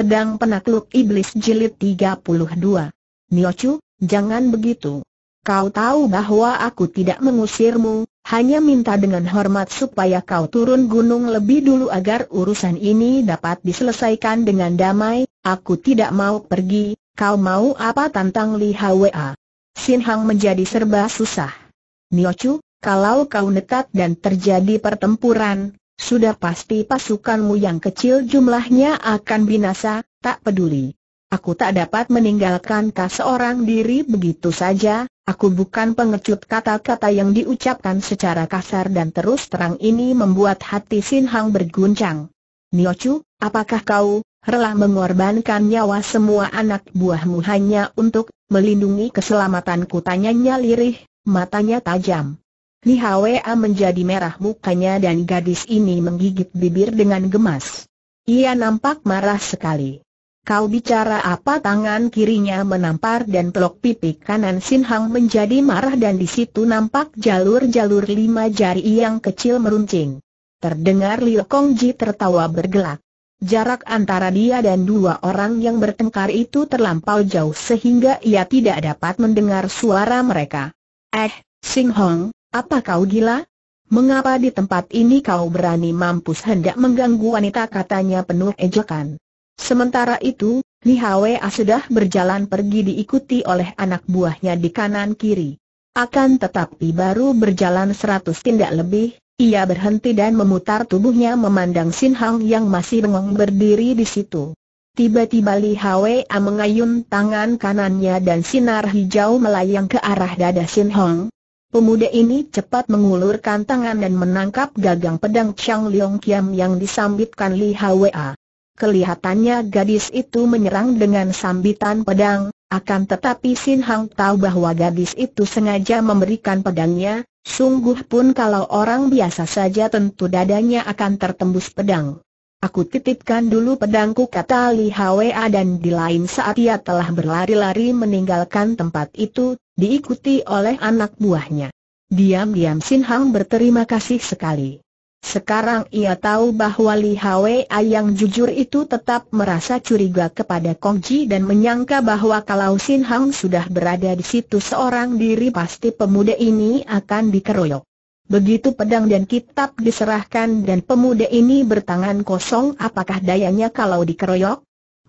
Pedang Penakluk Iblis Jilid 32 Niochu, jangan begitu. Kau tahu bahwa aku tidak mengusirmu, hanya minta dengan hormat supaya kau turun gunung lebih dulu agar urusan ini dapat diselesaikan dengan damai, aku tidak mau pergi, kau mau apa tantang Li Hwa. Sin Hang menjadi serba susah. Niochu, kalau kau nekat dan terjadi pertempuran, sudah pasti pasukanmu yang kecil jumlahnya akan binasa, tak peduli. Aku tak dapat meninggalkan kau seorang diri begitu saja, aku bukan pengecut kata-kata yang diucapkan secara kasar dan terus terang ini membuat hati Sin Hang berguncang. Niochu, apakah kau rela mengorbankan nyawa semua anak buahmu hanya untuk melindungi keselamatanku tanyanya lirih, matanya tajam. Li Hwa menjadi merah mukanya dan gadis ini menggigit bibir dengan gemas. Ia nampak marah sekali. Kau bicara apa tangan kirinya menampar dan pelok pipi kanan Sin Hang menjadi marah dan di situ nampak jalur-jalur lima jari yang kecil meruncing. Terdengar Liu Kong Ji tertawa bergelak. Jarak antara dia dan dua orang yang bertengkar itu terlampau jauh sehingga ia tidak dapat mendengar suara mereka. Eh, Sing Hong, apa kau gila? Mengapa di tempat ini kau berani mampus hendak mengganggu wanita katanya penuh ejekan. Sementara itu, Li Hwa sudah berjalan pergi diikuti oleh anak buahnya di kanan kiri. Akan tetapi baru berjalan seratus tindak lebih, ia berhenti dan memutar tubuhnya memandang Sin Hang yang masih bengong berdiri di situ. Tiba-tiba Li Hwa mengayun tangan kanannya dan sinar hijau melayang ke arah dada Sin Hong, Pemuda ini cepat mengulurkan tangan dan menangkap gagang pedang Chang Leong Kiam yang disambitkan Li Hwa. Kelihatannya gadis itu menyerang dengan sambitan pedang, akan tetapi Sin Hang tahu bahwa gadis itu sengaja memberikan pedangnya, sungguh pun kalau orang biasa saja tentu dadanya akan tertembus pedang. Aku titipkan dulu pedangku kata Li Hwa dan di lain saat ia telah berlari-lari meninggalkan tempat itu, diikuti oleh anak buahnya. Diam-diam Sin Hang berterima kasih sekali. Sekarang ia tahu bahwa Li Hwei yang jujur itu tetap merasa curiga kepada Kong Ji dan menyangka bahwa kalau Sin Hang sudah berada di situ seorang diri pasti pemuda ini akan dikeroyok. Begitu pedang dan kitab diserahkan dan pemuda ini bertangan kosong apakah dayanya kalau dikeroyok?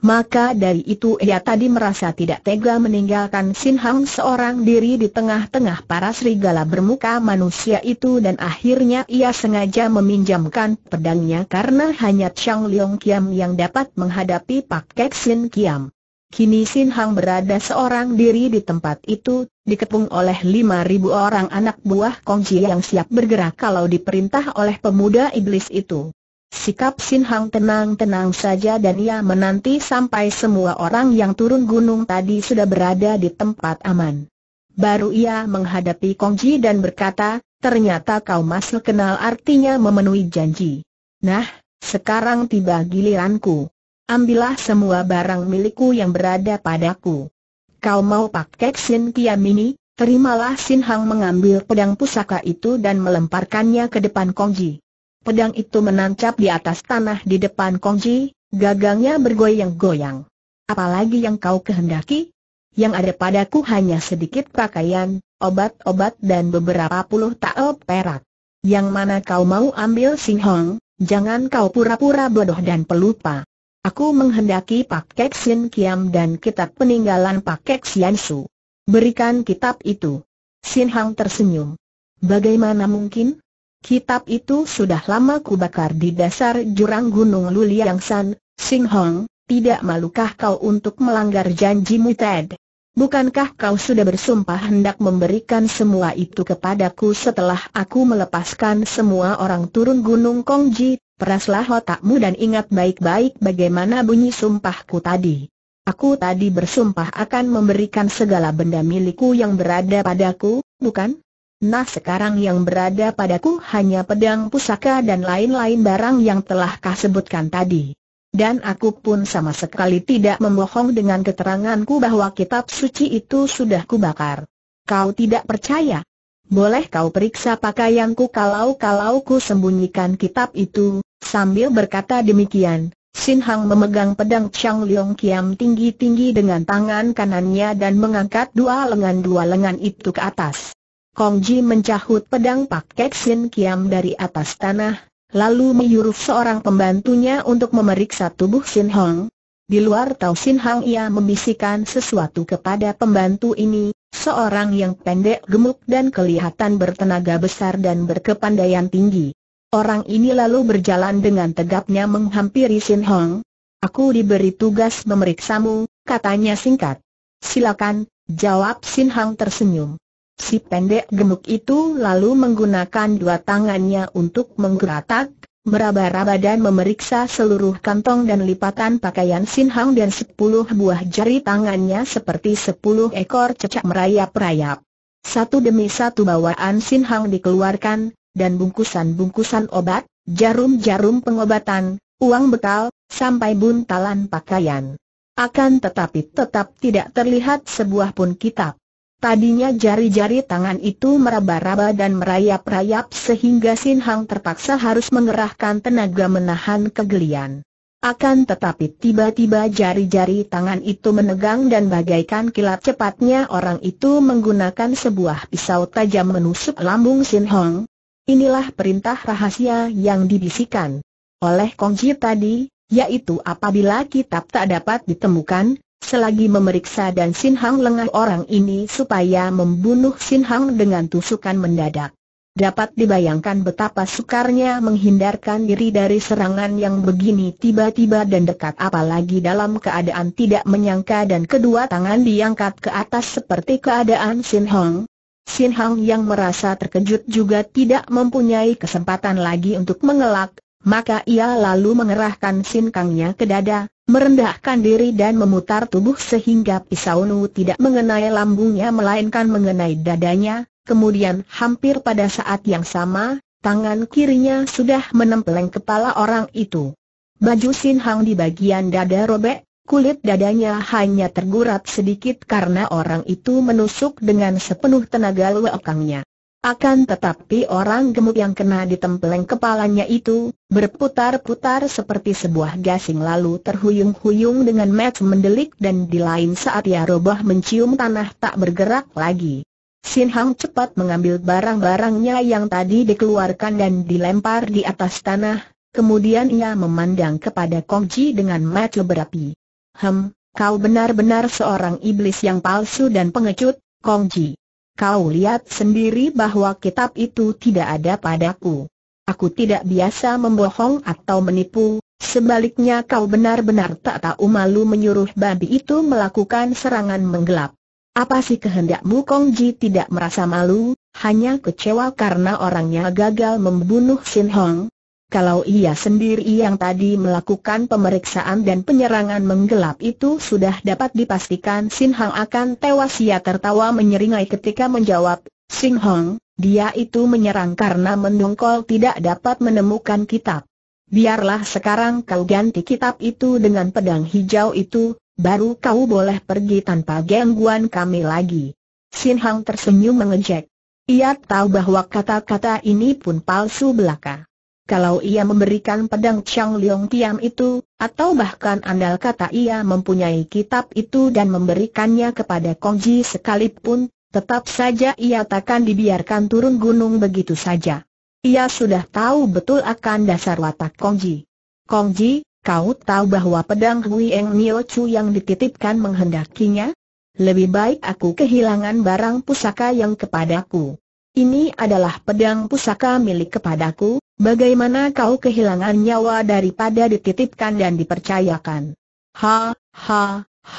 Maka dari itu ia tadi merasa tidak tega meninggalkan Sin Hang seorang diri di tengah-tengah para serigala bermuka manusia itu dan akhirnya ia sengaja meminjamkan pedangnya karena hanya Chang Leong Kiam yang dapat menghadapi Pak Kek Sin Kiam. Kini Sin Hang berada seorang diri di tempat itu, dikepung oleh 5.000 orang anak buah Kong Ji yang siap bergerak kalau diperintah oleh pemuda iblis itu. Sikap Sin Hang tenang-tenang saja dan ia menanti sampai semua orang yang turun gunung tadi sudah berada di tempat aman. Baru ia menghadapi Kong Ji dan berkata, ternyata kau masih kenal artinya memenuhi janji. Nah, sekarang tiba giliranku. Ambillah semua barang milikku yang berada padaku. Kau mau pakai Sin Kiam ini? Terimalah Sin Hang mengambil pedang pusaka itu dan melemparkannya ke depan Kong Ji. Pedang itu menancap di atas tanah di depan Kongji, gagangnya bergoyang-goyang. Apalagi yang kau kehendaki? Yang ada padaku hanya sedikit pakaian, obat-obat dan beberapa puluh tao perak. Yang mana kau mau ambil Sing Hong, jangan kau pura-pura bodoh dan pelupa. Aku menghendaki Pak Kek Sin Kiam dan kitab peninggalan Kek Sian Su. Berikan kitab itu. Sin Hong tersenyum. Bagaimana mungkin? Kitab itu sudah lama kubakar di dasar jurang Gunung Luliang San, Sing Hong, tidak malukah kau untuk melanggar janjimu Ted? Bukankah kau sudah bersumpah hendak memberikan semua itu kepadaku setelah aku melepaskan semua orang turun gunung Kongji? Peraslah otakmu dan ingat baik-baik bagaimana bunyi sumpahku tadi. Aku tadi bersumpah akan memberikan segala benda milikku yang berada padaku, bukan? Nah sekarang yang berada padaku hanya pedang pusaka dan lain-lain barang yang telah kau sebutkan tadi. Dan aku pun sama sekali tidak membohong dengan keteranganku bahwa kitab suci itu sudah kubakar. Kau tidak percaya? Boleh kau periksa pakaianku kalau-kalau ku sembunyikan kitab itu, sambil berkata demikian. Sin Hang memegang pedang Chang Leong Kiam tinggi-tinggi dengan tangan kanannya dan mengangkat dua lengan dua lengan itu ke atas. Kong Ji mencahut pedang Pak Kek Sin Kiam dari atas tanah, lalu menyuruh seorang pembantunya untuk memeriksa tubuh Sin Hong. Di luar Tau Sin Hong, ia membisikkan sesuatu kepada pembantu ini, seorang yang pendek gemuk dan kelihatan bertenaga besar dan berkepandaian tinggi. Orang ini lalu berjalan dengan tegapnya menghampiri Sin Hong. Aku diberi tugas memeriksamu, katanya singkat. Silakan, jawab Sin Hong tersenyum. Si pendek gemuk itu lalu menggunakan dua tangannya untuk menggeratak, meraba-raba dan memeriksa seluruh kantong dan lipatan pakaian Sin Hang dan sepuluh buah jari tangannya seperti sepuluh ekor cecak merayap-rayap. Satu demi satu bawaan Sin Hang dikeluarkan, dan bungkusan-bungkusan obat, jarum-jarum pengobatan, uang bekal, sampai buntalan pakaian. Akan tetapi tetap tidak terlihat sebuah pun kitab. Tadinya jari-jari tangan itu meraba-raba dan merayap-rayap sehingga Sin Hang terpaksa harus mengerahkan tenaga menahan kegelian. Akan tetapi tiba-tiba jari-jari tangan itu menegang dan bagaikan kilat cepatnya orang itu menggunakan sebuah pisau tajam menusuk lambung Sin Hong. Inilah perintah rahasia yang dibisikan oleh Kong Kongji tadi, yaitu apabila kitab tak dapat ditemukan, Selagi memeriksa dan Sin Hang lengah orang ini supaya membunuh Sin Hang dengan tusukan mendadak. Dapat dibayangkan betapa sukarnya menghindarkan diri dari serangan yang begini tiba-tiba dan dekat apalagi dalam keadaan tidak menyangka dan kedua tangan diangkat ke atas seperti keadaan Sin Hong. Sin Hong yang merasa terkejut juga tidak mempunyai kesempatan lagi untuk mengelak, maka ia lalu mengerahkan Sin Kangnya ke dada, merendahkan diri dan memutar tubuh sehingga pisau Nu tidak mengenai lambungnya melainkan mengenai dadanya, kemudian hampir pada saat yang sama, tangan kirinya sudah menempeleng kepala orang itu. Baju Sin Hang di bagian dada robek, kulit dadanya hanya tergurat sedikit karena orang itu menusuk dengan sepenuh tenaga luakangnya. Akan tetapi orang gemuk yang kena ditempeleng kepalanya itu, berputar-putar seperti sebuah gasing lalu terhuyung-huyung dengan mat mendelik dan di lain saat ia roboh mencium tanah tak bergerak lagi. Sin Hang cepat mengambil barang-barangnya yang tadi dikeluarkan dan dilempar di atas tanah, kemudian ia memandang kepada Kong Ji dengan mat berapi. Hem, kau benar-benar seorang iblis yang palsu dan pengecut, Kong Ji. Kau lihat sendiri bahwa kitab itu tidak ada padaku. Aku tidak biasa membohong atau menipu, sebaliknya kau benar-benar tak tahu malu menyuruh babi itu melakukan serangan menggelap. Apa sih kehendakmu Kong Ji tidak merasa malu, hanya kecewa karena orangnya gagal membunuh Sin Hong, kalau ia sendiri yang tadi melakukan pemeriksaan dan penyerangan menggelap itu sudah dapat dipastikan Sin Hang akan tewas ia tertawa menyeringai ketika menjawab, Sin Hang, dia itu menyerang karena mendongkol tidak dapat menemukan kitab. Biarlah sekarang kau ganti kitab itu dengan pedang hijau itu, baru kau boleh pergi tanpa gangguan kami lagi. Sin Hang tersenyum mengejek. Ia tahu bahwa kata-kata ini pun palsu belaka kalau ia memberikan pedang Chang Leong Tiam itu, atau bahkan andal kata ia mempunyai kitab itu dan memberikannya kepada Kongji sekalipun, tetap saja ia takkan dibiarkan turun gunung begitu saja. Ia sudah tahu betul akan dasar watak Kongji. Kongji, kau tahu bahwa pedang Hui Eng Nio Chu yang dititipkan menghendakinya? Lebih baik aku kehilangan barang pusaka yang kepadaku. Ini adalah pedang pusaka milik kepadaku, Bagaimana kau kehilangan nyawa daripada dititipkan dan dipercayakan? Ha, ha,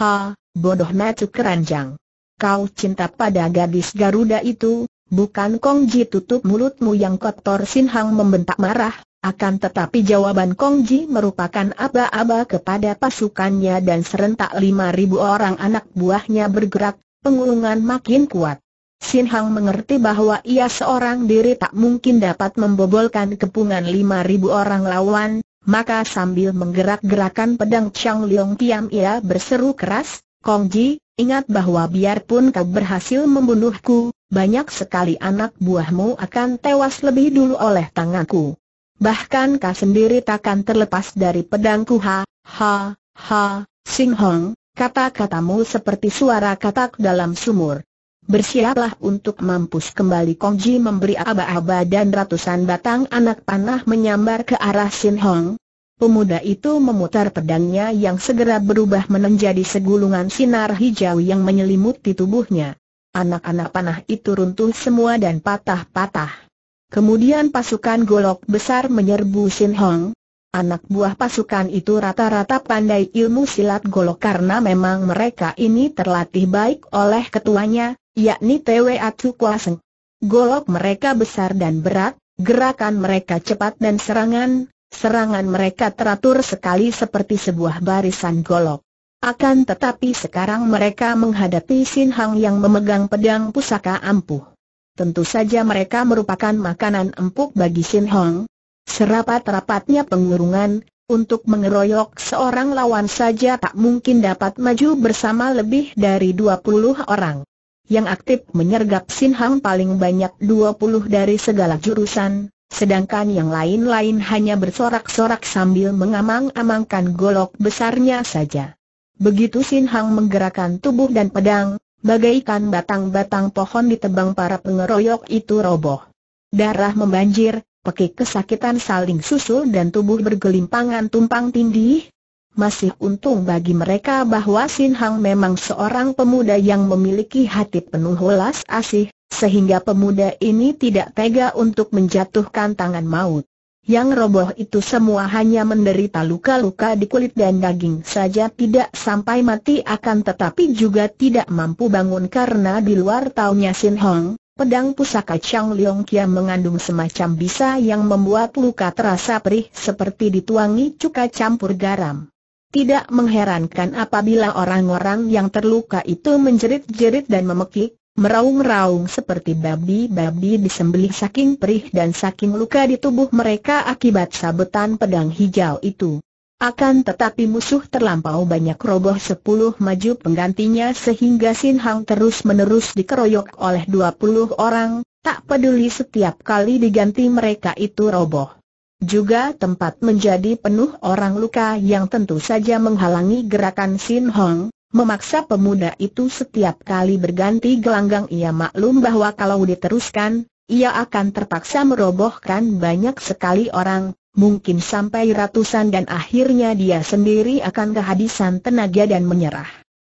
ha, bodoh macu keranjang. Kau cinta pada gadis Garuda itu, bukan Kongji tutup mulutmu yang kotor Sin Hang membentak marah, akan tetapi jawaban Kongji merupakan aba-aba kepada pasukannya dan serentak 5.000 orang anak buahnya bergerak, pengulungan makin kuat. Sin Hang mengerti bahwa ia seorang diri tak mungkin dapat membobolkan kepungan 5.000 orang lawan, maka sambil menggerak-gerakan pedang Chang Liong Tiam ia berseru keras, Kong Ji, ingat bahwa biarpun kau berhasil membunuhku, banyak sekali anak buahmu akan tewas lebih dulu oleh tanganku. Bahkan kau sendiri takkan terlepas dari pedangku ha, ha, ha, Sin Hong, kata-katamu seperti suara katak dalam sumur. Bersiaplah untuk mampus kembali Kongji memberi aba-aba dan ratusan batang anak panah menyambar ke arah Sin Hong. Pemuda itu memutar pedangnya yang segera berubah menjadi segulungan sinar hijau yang menyelimuti tubuhnya. Anak-anak panah itu runtuh semua dan patah-patah. Kemudian pasukan golok besar menyerbu Sin Hong. Anak buah pasukan itu rata-rata pandai ilmu silat golok karena memang mereka ini terlatih baik oleh ketuanya, yakni Twe Atsu Kwaseng. Golok mereka besar dan berat, gerakan mereka cepat dan serangan, serangan mereka teratur sekali seperti sebuah barisan golok. Akan tetapi sekarang mereka menghadapi Sin Hang yang memegang pedang pusaka ampuh. Tentu saja mereka merupakan makanan empuk bagi Sin Hang, Serapat-rapatnya pengurungan, untuk mengeroyok seorang lawan saja tak mungkin dapat maju bersama lebih dari 20 orang. Yang aktif menyergap Sin Hang paling banyak 20 dari segala jurusan, sedangkan yang lain-lain hanya bersorak-sorak sambil mengamang-amangkan golok besarnya saja. Begitu Sin Hang menggerakkan tubuh dan pedang, bagaikan batang-batang pohon ditebang para pengeroyok itu roboh. Darah membanjir, Pekik kesakitan saling susul dan tubuh bergelimpangan tumpang tindih. Masih untung bagi mereka bahwa Sin Hang memang seorang pemuda yang memiliki hati penuh welas asih, sehingga pemuda ini tidak tega untuk menjatuhkan tangan maut. Yang roboh itu semua hanya menderita luka-luka di kulit dan daging saja tidak sampai mati akan tetapi juga tidak mampu bangun karena di luar taunya Sin Hong, Pedang pusaka Chang Leong kia mengandung semacam bisa yang membuat luka terasa perih seperti dituangi cuka campur garam. Tidak mengherankan apabila orang-orang yang terluka itu menjerit-jerit dan memekik, meraung-raung seperti babi-babi disembelih saking perih dan saking luka di tubuh mereka akibat sabetan pedang hijau itu. Akan tetapi musuh terlampau banyak roboh sepuluh maju penggantinya sehingga Sin Hang terus-menerus dikeroyok oleh dua puluh orang, tak peduli setiap kali diganti mereka itu roboh. Juga tempat menjadi penuh orang luka yang tentu saja menghalangi gerakan Sin Hong, memaksa pemuda itu setiap kali berganti gelanggang ia maklum bahwa kalau diteruskan, ia akan terpaksa merobohkan banyak sekali orang, mungkin sampai ratusan dan akhirnya dia sendiri akan kehabisan tenaga dan menyerah.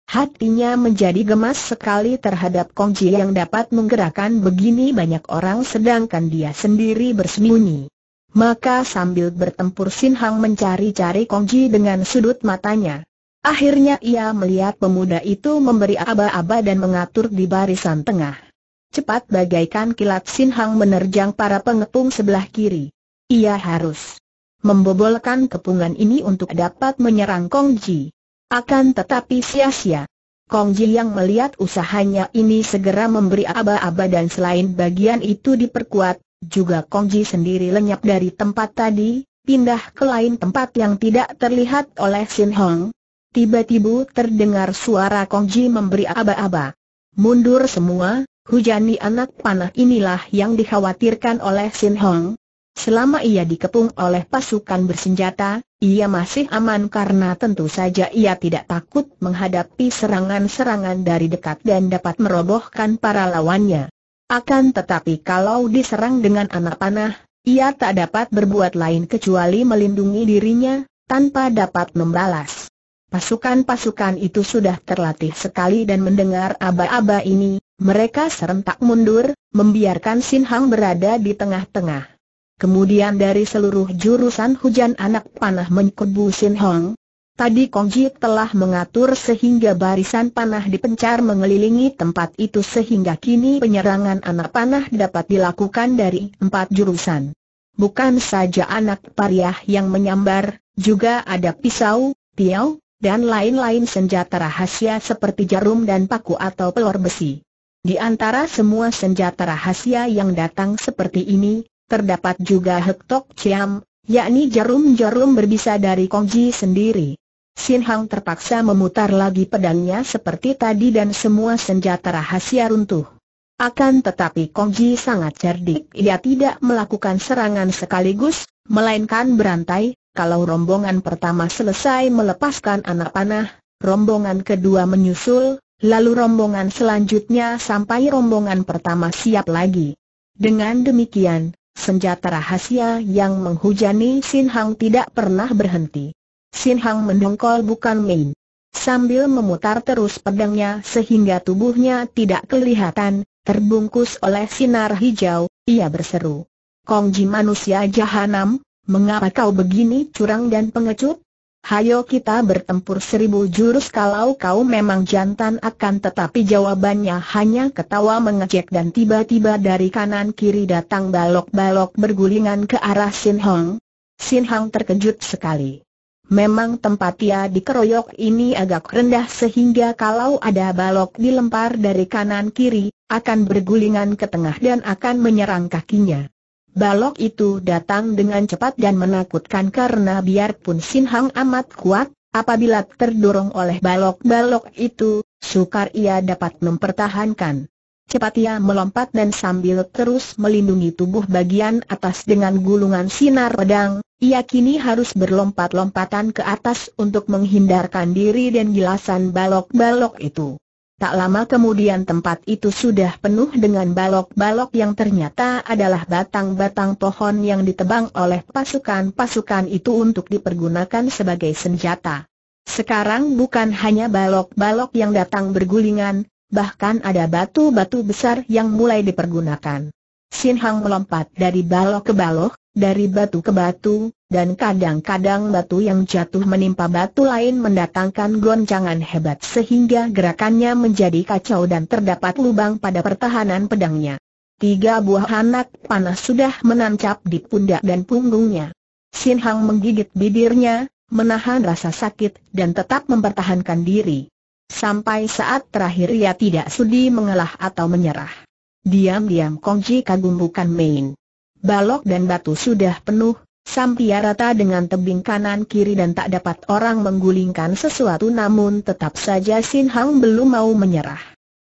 Hatinya menjadi gemas sekali terhadap Kongji yang dapat menggerakkan begini banyak orang sedangkan dia sendiri bersembunyi. Maka sambil bertempur Sin Hang mencari-cari Kongji dengan sudut matanya. Akhirnya ia melihat pemuda itu memberi aba-aba dan mengatur di barisan tengah. Cepat bagaikan kilat Sin Hang menerjang para pengepung sebelah kiri. Ia harus membobolkan kepungan ini untuk dapat menyerang Kong Ji. Akan tetapi sia-sia. Kong Ji yang melihat usahanya ini segera memberi aba-aba dan selain bagian itu diperkuat, juga Kong Ji sendiri lenyap dari tempat tadi, pindah ke lain tempat yang tidak terlihat oleh Sin Hong. Tiba-tiba terdengar suara Kong Ji memberi aba-aba. Mundur semua, hujani anak panah inilah yang dikhawatirkan oleh Sin Hong. Selama ia dikepung oleh pasukan bersenjata, ia masih aman karena tentu saja ia tidak takut menghadapi serangan-serangan dari dekat dan dapat merobohkan para lawannya. Akan tetapi kalau diserang dengan anak panah, ia tak dapat berbuat lain kecuali melindungi dirinya, tanpa dapat membalas. Pasukan-pasukan itu sudah terlatih sekali dan mendengar aba-aba ini, mereka serentak mundur, membiarkan Sin Hang berada di tengah-tengah. Kemudian dari seluruh jurusan hujan anak panah menyerbu Sin Hong. Tadi Kong Ji telah mengatur sehingga barisan panah dipencar mengelilingi tempat itu sehingga kini penyerangan anak panah dapat dilakukan dari empat jurusan. Bukan saja anak pariah yang menyambar, juga ada pisau, tiau, dan lain-lain senjata rahasia seperti jarum dan paku atau pelor besi. Di antara semua senjata rahasia yang datang seperti ini, Terdapat juga hektok ciam, yakni jarum-jarum berbisa dari Kongji sendiri. Sin Hang terpaksa memutar lagi pedangnya seperti tadi dan semua senjata rahasia runtuh. Akan tetapi Kongji sangat cerdik, ia tidak melakukan serangan sekaligus, melainkan berantai, kalau rombongan pertama selesai melepaskan anak panah, rombongan kedua menyusul, lalu rombongan selanjutnya sampai rombongan pertama siap lagi. Dengan demikian, Senjata rahasia yang menghujani Sin Hang tidak pernah berhenti. Sin Hang mendongkol bukan main. Sambil memutar terus pedangnya sehingga tubuhnya tidak kelihatan, terbungkus oleh sinar hijau, ia berseru. Kongji manusia jahanam, mengapa kau begini curang dan pengecut? hayo kita bertempur seribu jurus kalau kau memang jantan akan tetapi jawabannya hanya ketawa mengejek dan tiba-tiba dari kanan kiri datang balok-balok bergulingan ke arah Sin Hong. Sin Hong terkejut sekali. Memang tempat ia dikeroyok ini agak rendah sehingga kalau ada balok dilempar dari kanan kiri, akan bergulingan ke tengah dan akan menyerang kakinya. Balok itu datang dengan cepat dan menakutkan karena biarpun Sin Hang amat kuat, apabila terdorong oleh balok-balok itu, sukar ia dapat mempertahankan. Cepat ia melompat dan sambil terus melindungi tubuh bagian atas dengan gulungan sinar pedang, ia kini harus berlompat-lompatan ke atas untuk menghindarkan diri dan gilasan balok-balok itu. Tak lama kemudian tempat itu sudah penuh dengan balok-balok yang ternyata adalah batang-batang pohon yang ditebang oleh pasukan-pasukan itu untuk dipergunakan sebagai senjata. Sekarang bukan hanya balok-balok yang datang bergulingan, bahkan ada batu-batu besar yang mulai dipergunakan. Sin Hang melompat dari balok ke balok, dari batu ke batu, dan kadang-kadang batu yang jatuh menimpa batu lain mendatangkan goncangan hebat sehingga gerakannya menjadi kacau dan terdapat lubang pada pertahanan pedangnya. Tiga buah anak panas sudah menancap di pundak dan punggungnya. Sin Hang menggigit bibirnya, menahan rasa sakit dan tetap mempertahankan diri. Sampai saat terakhir ia tidak sudi mengalah atau menyerah. Diam-diam Kong Ji kagum bukan main balok dan batu sudah penuh, sampia rata dengan tebing kanan kiri dan tak dapat orang menggulingkan sesuatu namun tetap saja Sin Hang belum mau menyerah.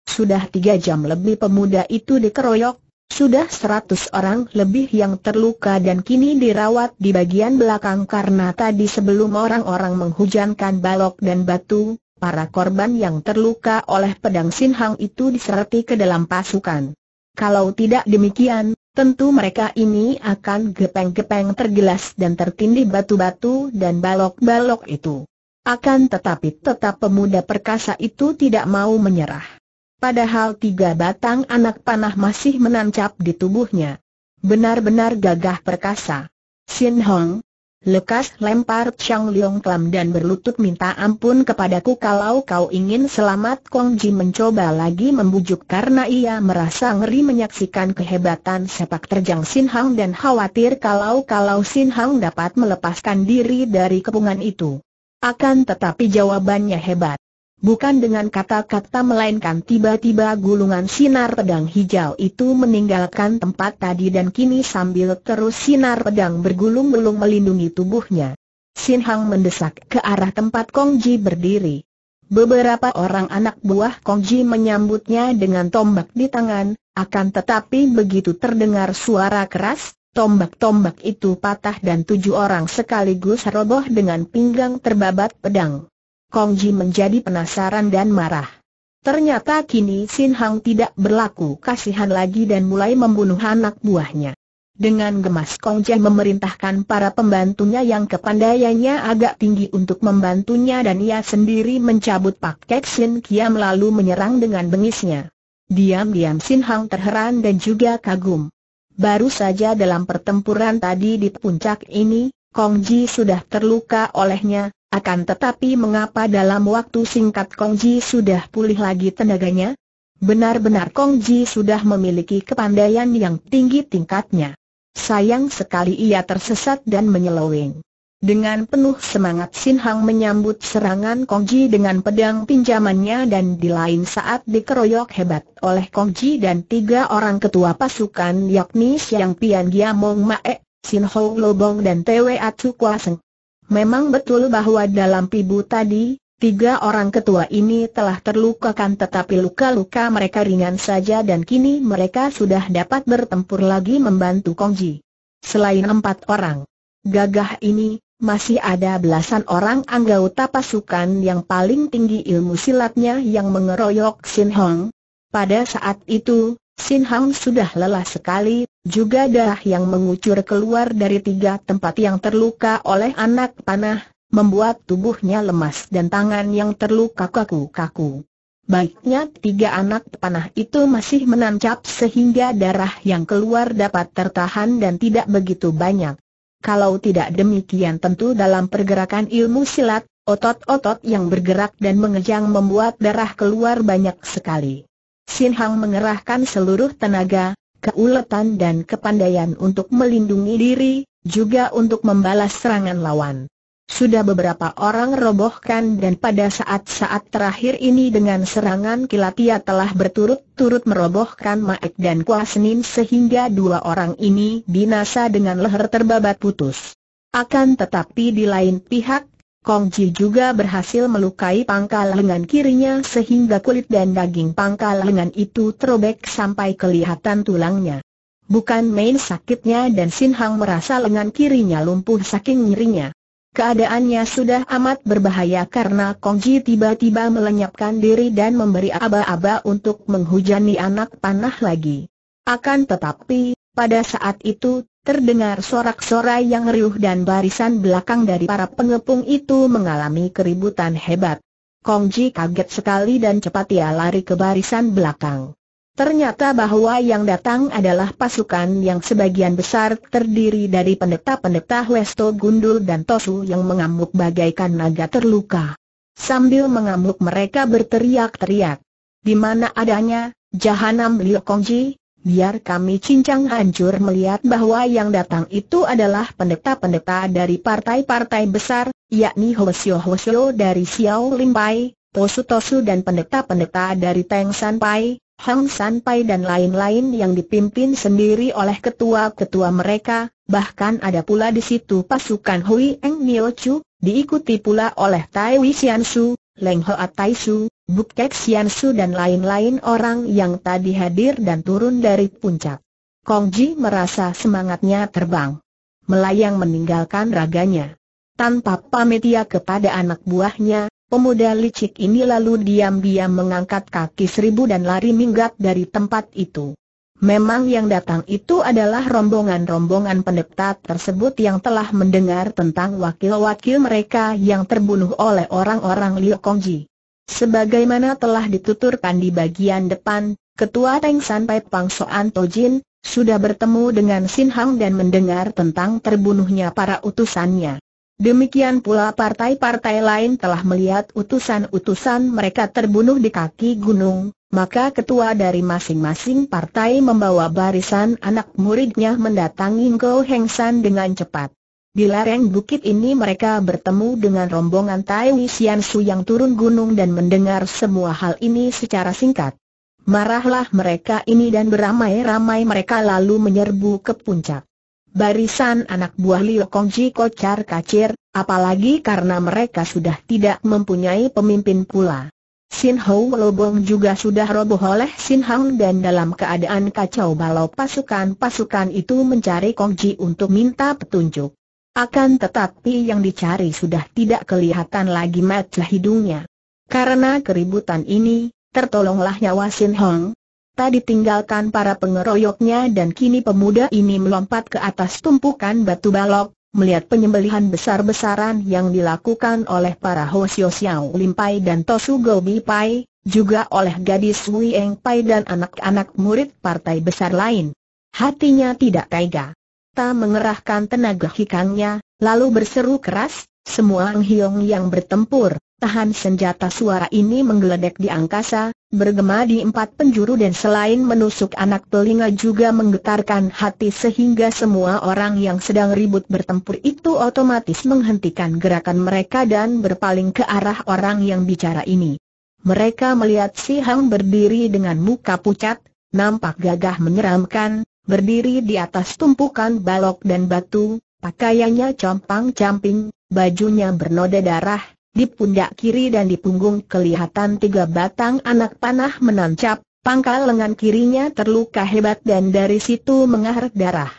Sudah tiga jam lebih pemuda itu dikeroyok, sudah seratus orang lebih yang terluka dan kini dirawat di bagian belakang karena tadi sebelum orang-orang menghujankan balok dan batu, para korban yang terluka oleh pedang Sin Hang itu diserti ke dalam pasukan. Kalau tidak demikian, tentu mereka ini akan gepeng-gepeng tergelas dan tertindih batu-batu dan balok-balok itu. Akan tetapi tetap pemuda perkasa itu tidak mau menyerah. Padahal tiga batang anak panah masih menancap di tubuhnya. Benar-benar gagah perkasa. Xin Hong, Lekas lempar Chang Liong Klam dan berlutut minta ampun kepadaku kalau kau ingin selamat Kong Ji mencoba lagi membujuk karena ia merasa ngeri menyaksikan kehebatan sepak terjang Sin Hang dan khawatir kalau-kalau Sin Hang dapat melepaskan diri dari kepungan itu. Akan tetapi jawabannya hebat. Bukan dengan kata-kata melainkan tiba-tiba gulungan sinar pedang hijau itu meninggalkan tempat tadi dan kini sambil terus sinar pedang bergulung-gulung melindungi tubuhnya. Sin Hang mendesak ke arah tempat Kong Ji berdiri. Beberapa orang anak buah Kong Ji menyambutnya dengan tombak di tangan, akan tetapi begitu terdengar suara keras, tombak-tombak itu patah dan tujuh orang sekaligus roboh dengan pinggang terbabat pedang. Kong Ji menjadi penasaran dan marah. Ternyata kini Sin Hang tidak berlaku kasihan lagi dan mulai membunuh anak buahnya. Dengan gemas Kong Ji memerintahkan para pembantunya yang kepandaiannya agak tinggi untuk membantunya dan ia sendiri mencabut paket Sin Kiam lalu menyerang dengan bengisnya. Diam-diam Sin Hang terheran dan juga kagum. Baru saja dalam pertempuran tadi di puncak ini, Kong Ji sudah terluka olehnya, akan tetapi mengapa dalam waktu singkat Kong Ji sudah pulih lagi tenaganya? Benar-benar Kong Ji sudah memiliki kepandaian yang tinggi tingkatnya. Sayang sekali ia tersesat dan menyelowing. Dengan penuh semangat Sin Hang menyambut serangan Kong Ji dengan pedang pinjamannya dan di lain saat dikeroyok hebat oleh Kong Ji dan tiga orang ketua pasukan yakni Siang Pian Giamong Mae, Sin Ho Lobong dan Twe Atsu Seng. Memang betul bahwa dalam pibu tadi, tiga orang ketua ini telah terlukakan tetapi luka-luka mereka ringan saja dan kini mereka sudah dapat bertempur lagi membantu Kongji. Selain empat orang gagah ini, masih ada belasan orang anggota pasukan yang paling tinggi ilmu silatnya yang mengeroyok Sin Hong. Pada saat itu, Sin Hang sudah lelah sekali, juga darah yang mengucur keluar dari tiga tempat yang terluka oleh anak panah, membuat tubuhnya lemas dan tangan yang terluka kaku-kaku. Baiknya tiga anak panah itu masih menancap sehingga darah yang keluar dapat tertahan dan tidak begitu banyak. Kalau tidak demikian tentu dalam pergerakan ilmu silat, otot-otot yang bergerak dan mengejang membuat darah keluar banyak sekali. Sin Hang mengerahkan seluruh tenaga, keuletan dan kepandaian untuk melindungi diri, juga untuk membalas serangan lawan. Sudah beberapa orang robohkan dan pada saat-saat terakhir ini dengan serangan kilat ia telah berturut-turut merobohkan Maek dan Kuasnin sehingga dua orang ini binasa dengan leher terbabat putus. Akan tetapi di lain pihak, Kong Ji juga berhasil melukai pangkal lengan kirinya sehingga kulit dan daging pangkal lengan itu terobek sampai kelihatan tulangnya. Bukan main sakitnya dan Sin Hang merasa lengan kirinya lumpuh saking nyerinya. Keadaannya sudah amat berbahaya karena Kong Ji tiba-tiba melenyapkan diri dan memberi aba-aba untuk menghujani anak panah lagi. Akan tetapi, pada saat itu Terdengar sorak-sorai yang riuh dan barisan belakang dari para pengepung itu mengalami keributan hebat. Kongji kaget sekali dan cepat ia lari ke barisan belakang. Ternyata bahwa yang datang adalah pasukan yang sebagian besar terdiri dari pendeta-pendeta Westo Gundul dan Tosu yang mengamuk bagaikan naga terluka. Sambil mengamuk mereka berteriak-teriak. Di mana adanya, Jahanam Liu Kongji, Biar kami cincang hancur melihat bahwa yang datang itu adalah pendeta-pendeta dari partai-partai besar, yakni Hwasyo Hwasyo dari Xiao Limpai, Tosu Tosu dan pendeta-pendeta dari Teng Sanpai, Pai, Hang San dan lain-lain yang dipimpin sendiri oleh ketua-ketua mereka, bahkan ada pula di situ pasukan Hui Eng Niochu, Chu, diikuti pula oleh Tai Wisian Su, Leng Hoa Tai Su, Sian Xiansu dan lain-lain orang yang tadi hadir dan turun dari puncak. Kongji merasa semangatnya terbang. Melayang meninggalkan raganya. Tanpa pamit ia kepada anak buahnya, pemuda licik ini lalu diam-diam mengangkat kaki seribu dan lari minggat dari tempat itu. Memang yang datang itu adalah rombongan-rombongan pendekta tersebut yang telah mendengar tentang wakil-wakil mereka yang terbunuh oleh orang-orang Liu Kongji. Sebagaimana telah dituturkan di bagian depan, Ketua Teng Sanpai Pang Soan Tojin, sudah bertemu dengan Sin Hang dan mendengar tentang terbunuhnya para utusannya. Demikian pula partai-partai lain telah melihat utusan-utusan mereka terbunuh di kaki gunung, maka ketua dari masing-masing partai membawa barisan anak muridnya mendatangi Go Heng San dengan cepat. Di lereng bukit ini mereka bertemu dengan rombongan Tai Su yang turun gunung dan mendengar semua hal ini secara singkat. Marahlah mereka ini dan beramai-ramai mereka lalu menyerbu ke puncak. Barisan anak buah Liu Kongji kocar kacir, apalagi karena mereka sudah tidak mempunyai pemimpin pula. Sin Hou Lobong juga sudah roboh oleh Sin Hang dan dalam keadaan kacau balau pasukan-pasukan itu mencari Kongji untuk minta petunjuk. Akan tetapi yang dicari sudah tidak kelihatan lagi mata hidungnya. Karena keributan ini, tertolonglah nyawa Sin Hong. Tadi tinggalkan para pengeroyoknya dan kini pemuda ini melompat ke atas tumpukan batu balok, melihat penyembelihan besar-besaran yang dilakukan oleh para Ho Sio Siao Lim Pai dan Tosu Gobi Pai, juga oleh gadis Wei Eng Pai dan anak-anak murid partai besar lain. Hatinya tidak tega. Tak mengerahkan tenaga hikangnya, lalu berseru keras, semua Ang Hiong yang bertempur, tahan senjata suara ini menggeledek di angkasa, bergema di empat penjuru dan selain menusuk anak telinga juga menggetarkan hati sehingga semua orang yang sedang ribut bertempur itu otomatis menghentikan gerakan mereka dan berpaling ke arah orang yang bicara ini. Mereka melihat si Hang berdiri dengan muka pucat, nampak gagah menyeramkan, berdiri di atas tumpukan balok dan batu, pakaiannya compang-camping, bajunya bernoda darah, di pundak kiri dan di punggung kelihatan tiga batang anak panah menancap, pangkal lengan kirinya terluka hebat dan dari situ mengalir darah.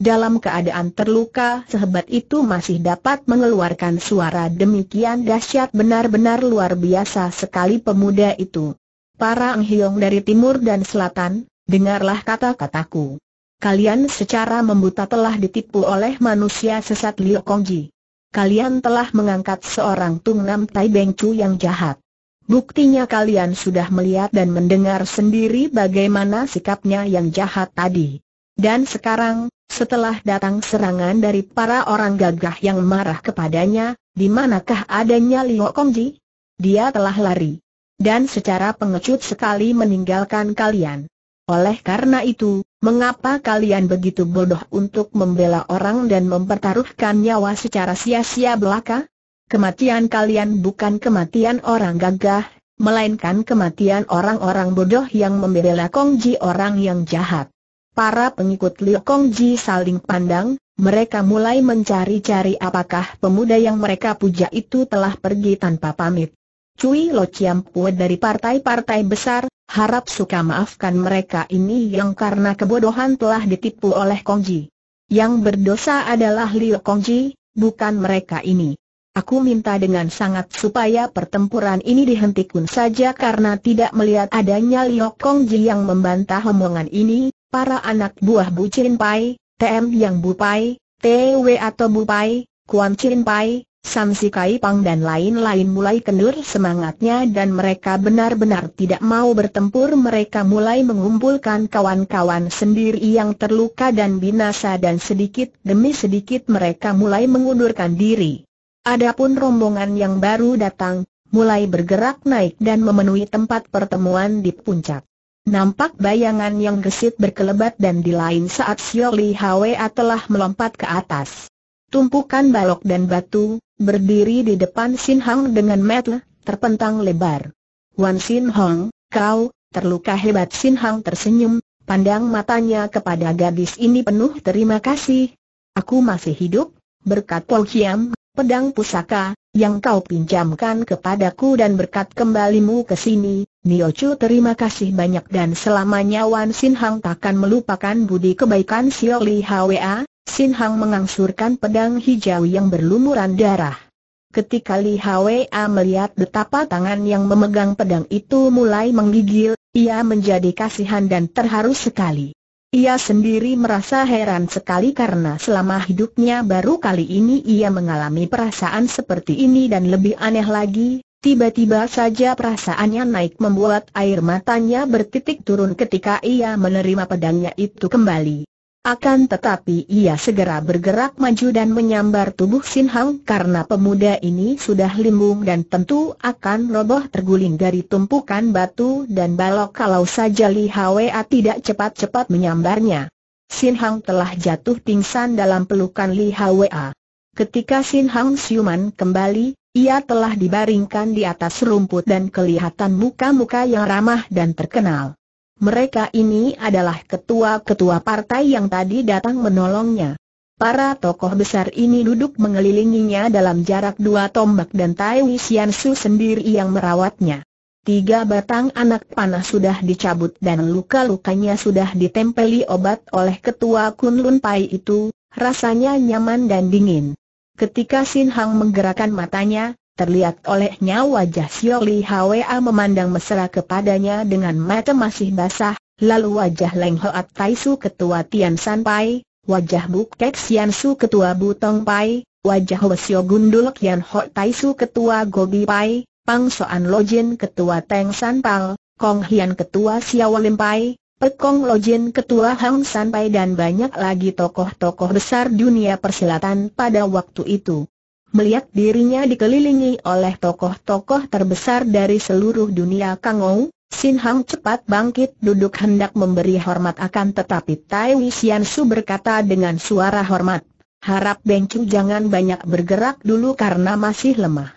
Dalam keadaan terluka sehebat itu masih dapat mengeluarkan suara demikian dahsyat benar-benar luar biasa sekali pemuda itu. Para Anghiong dari timur dan selatan, dengarlah kata-kataku kalian secara membuta telah ditipu oleh manusia sesat Liu Kongji. Kalian telah mengangkat seorang Tung Tai Beng yang jahat. Buktinya kalian sudah melihat dan mendengar sendiri bagaimana sikapnya yang jahat tadi. Dan sekarang, setelah datang serangan dari para orang gagah yang marah kepadanya, di manakah adanya Liu Kongji? Dia telah lari. Dan secara pengecut sekali meninggalkan kalian. Oleh karena itu, mengapa kalian begitu bodoh untuk membela orang dan mempertaruhkan nyawa secara sia-sia belaka? Kematian kalian bukan kematian orang gagah, melainkan kematian orang-orang bodoh yang membela Kongji orang yang jahat. Para pengikut Liu Kongji saling pandang, mereka mulai mencari-cari apakah pemuda yang mereka puja itu telah pergi tanpa pamit. Cui Lo Chiam Pue dari partai-partai besar, Harap suka maafkan mereka ini yang karena kebodohan telah ditipu oleh Kongji. Yang berdosa adalah Liu Kongji, bukan mereka ini. Aku minta dengan sangat supaya pertempuran ini dihentikan saja karena tidak melihat adanya Liu Kongji yang membantah omongan ini, para anak buah Bu Chin Pai, TM yang Bu Pai, TW atau Bu Pai, Kuan Chin Pai, Samsi Kaipang dan lain-lain mulai kendur semangatnya dan mereka benar-benar tidak mau bertempur mereka mulai mengumpulkan kawan-kawan sendiri yang terluka dan binasa dan sedikit demi sedikit mereka mulai mengundurkan diri. Adapun rombongan yang baru datang, mulai bergerak naik dan memenuhi tempat pertemuan di puncak. Nampak bayangan yang gesit berkelebat dan di lain saat Xiao Li Hwa telah melompat ke atas tumpukan balok dan batu, berdiri di depan Sin Hang dengan metel, terpentang lebar. Wan Sin Hong, kau, terluka hebat Sin Hang tersenyum, pandang matanya kepada gadis ini penuh terima kasih. Aku masih hidup, berkat Pol Hiam, pedang pusaka, yang kau pinjamkan kepadaku dan berkat kembalimu ke sini, Nio Chu terima kasih banyak dan selamanya Wan Sin Hang takkan melupakan budi kebaikan Sio Li Hwa, Sin Hang mengangsurkan pedang hijau yang berlumuran darah. Ketika Li Hwa melihat betapa tangan yang memegang pedang itu mulai menggigil, ia menjadi kasihan dan terharu sekali. Ia sendiri merasa heran sekali karena selama hidupnya baru kali ini ia mengalami perasaan seperti ini dan lebih aneh lagi, tiba-tiba saja perasaannya naik membuat air matanya bertitik turun ketika ia menerima pedangnya itu kembali. Akan tetapi ia segera bergerak maju dan menyambar tubuh Sin Hang karena pemuda ini sudah limbung dan tentu akan roboh terguling dari tumpukan batu dan balok kalau saja Li Hwa tidak cepat-cepat menyambarnya. Sin Hang telah jatuh pingsan dalam pelukan Li Hwa. Ketika Sin Hang siuman kembali, ia telah dibaringkan di atas rumput dan kelihatan muka-muka yang ramah dan terkenal. Mereka ini adalah ketua-ketua partai yang tadi datang menolongnya. Para tokoh besar ini duduk mengelilinginya dalam jarak dua tombak dan Tai Xian Su sendiri yang merawatnya. Tiga batang anak panah sudah dicabut dan luka-lukanya sudah ditempeli obat oleh ketua Kunlun Pai itu, rasanya nyaman dan dingin. Ketika Sin Hang menggerakkan matanya, Terlihat olehnya wajah Sioli Hwa memandang mesra kepadanya dengan mata masih basah, lalu wajah Leng Hoat Taisu ketua Tian San Pai, wajah Buk Kek Sian Su ketua Butong Pai, wajah Wesio Gundul Kian Hoat Taisu ketua Gobi Pai, Pang Soan Lojin ketua Teng San Pang, Kong Hian ketua Xiao Pai, Pekong Lojin ketua Hang San Pai dan banyak lagi tokoh-tokoh besar dunia persilatan pada waktu itu melihat dirinya dikelilingi oleh tokoh-tokoh terbesar dari seluruh dunia Kangou, Sin Hang cepat bangkit duduk hendak memberi hormat akan tetapi Tai Wisian Su berkata dengan suara hormat, harap Beng Chu jangan banyak bergerak dulu karena masih lemah.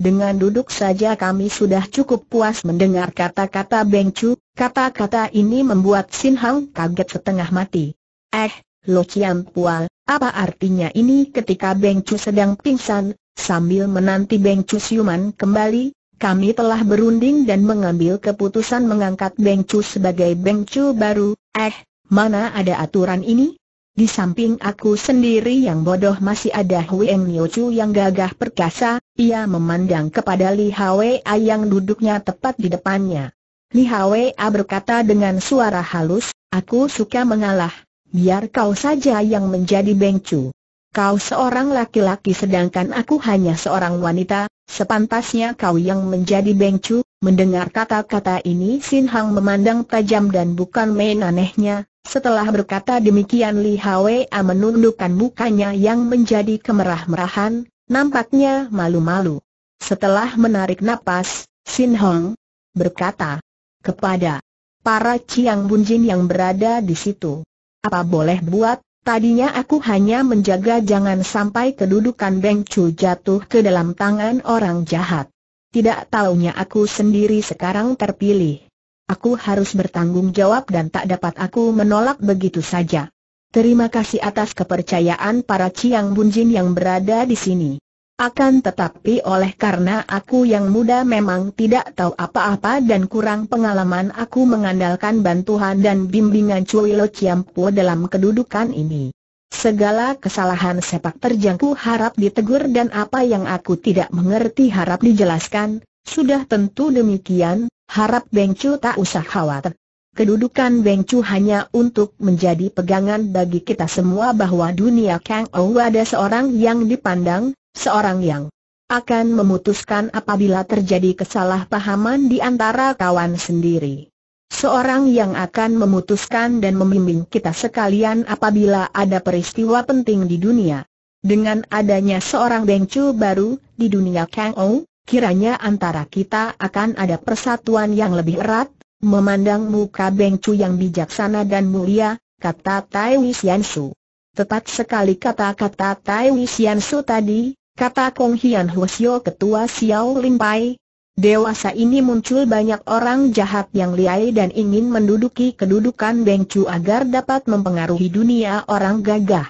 Dengan duduk saja kami sudah cukup puas mendengar kata-kata Beng Chu. kata-kata ini membuat Sin Hang kaget setengah mati. Eh, Lo Chiam Pua, apa artinya ini ketika Beng Chu sedang pingsan, sambil menanti Beng Chu siuman kembali, kami telah berunding dan mengambil keputusan mengangkat Beng Chu sebagai Beng Chu baru, eh, mana ada aturan ini? Di samping aku sendiri yang bodoh masih ada Hui Eng Nio Chu yang gagah perkasa, ia memandang kepada Li Hwa yang duduknya tepat di depannya. Li Hwa berkata dengan suara halus, aku suka mengalah biar kau saja yang menjadi bengcu. Kau seorang laki-laki sedangkan aku hanya seorang wanita, sepantasnya kau yang menjadi bengcu." Mendengar kata-kata ini Sin Hang memandang tajam dan bukan main anehnya, setelah berkata demikian Li Hwa menundukkan mukanya yang menjadi kemerah-merahan, nampaknya malu-malu. Setelah menarik napas, Sin Hong berkata kepada para Chiang Bunjin yang berada di situ. Apa boleh buat, tadinya aku hanya menjaga jangan sampai kedudukan Beng Chu jatuh ke dalam tangan orang jahat. Tidak taunya aku sendiri sekarang terpilih. Aku harus bertanggung jawab dan tak dapat aku menolak begitu saja. Terima kasih atas kepercayaan para Ciang Bunjin yang berada di sini. Akan tetapi oleh karena aku yang muda memang tidak tahu apa-apa dan kurang pengalaman aku mengandalkan bantuan dan bimbingan Cui Lo Chiampo dalam kedudukan ini. Segala kesalahan sepak terjangku harap ditegur dan apa yang aku tidak mengerti harap dijelaskan, sudah tentu demikian, harap Beng Chu tak usah khawatir. Kedudukan Beng Chu hanya untuk menjadi pegangan bagi kita semua bahwa dunia Kang Ou ada seorang yang dipandang, Seorang yang akan memutuskan apabila terjadi kesalahpahaman di antara kawan sendiri. Seorang yang akan memutuskan dan membimbing kita sekalian apabila ada peristiwa penting di dunia. Dengan adanya seorang Bengcu baru di dunia Kang Ou, kiranya antara kita akan ada persatuan yang lebih erat, memandang muka Bengcu yang bijaksana dan mulia, kata Tai Wisiansu. Tepat sekali kata-kata Tai Wisiansu tadi, kata Kong Hian Hwasyo ketua Xiao Limpai. Dewasa ini muncul banyak orang jahat yang liai dan ingin menduduki kedudukan Beng Chu agar dapat mempengaruhi dunia orang gagah.